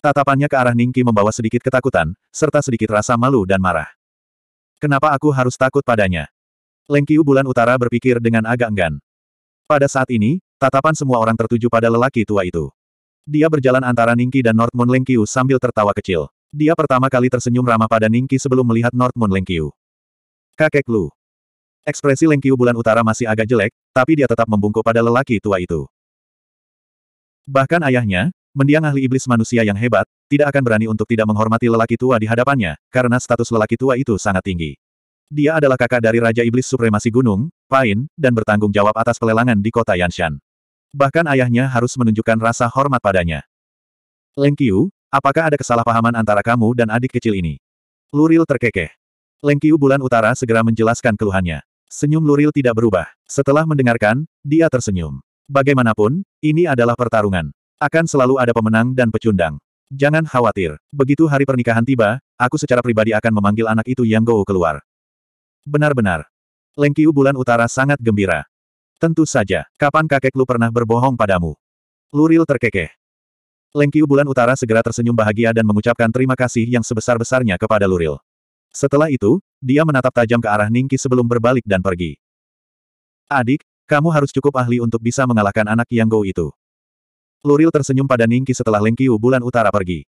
Tatapannya ke arah Ningki membawa sedikit ketakutan, serta sedikit rasa malu dan marah. Kenapa aku harus takut padanya? Lengki Ubulan Utara berpikir dengan agak enggan. Pada saat ini, Tatapan semua orang tertuju pada lelaki tua itu. Dia berjalan antara Ningki dan North Moon sambil tertawa kecil. Dia pertama kali tersenyum ramah pada Ningki sebelum melihat North Moon Kakek Lu. Ekspresi Lengkiu bulan utara masih agak jelek, tapi dia tetap membungkuk pada lelaki tua itu. Bahkan ayahnya, mendiang ahli iblis manusia yang hebat, tidak akan berani untuk tidak menghormati lelaki tua di hadapannya, karena status lelaki tua itu sangat tinggi. Dia adalah kakak dari Raja Iblis Supremasi Gunung, Pain, dan bertanggung jawab atas pelelangan di kota Yanshan bahkan ayahnya harus menunjukkan rasa hormat padanya. Leng Qiu, apakah ada kesalahpahaman antara kamu dan adik kecil ini? Luril terkekeh. Leng Qiu bulan utara segera menjelaskan keluhannya. Senyum Luril tidak berubah. Setelah mendengarkan, dia tersenyum. Bagaimanapun, ini adalah pertarungan. Akan selalu ada pemenang dan pecundang. Jangan khawatir. Begitu hari pernikahan tiba, aku secara pribadi akan memanggil anak itu Yang Gou keluar. Benar-benar. Leng Qiu bulan utara sangat gembira. Tentu saja, kapan kakek lu pernah berbohong padamu? Luril terkekeh. Lengkiu bulan utara segera tersenyum bahagia dan mengucapkan terima kasih yang sebesar-besarnya kepada Luril. Setelah itu, dia menatap tajam ke arah Ningki sebelum berbalik dan pergi. Adik, kamu harus cukup ahli untuk bisa mengalahkan anak Yang Go itu. Luril tersenyum pada Ningki setelah Lengkiu bulan utara pergi.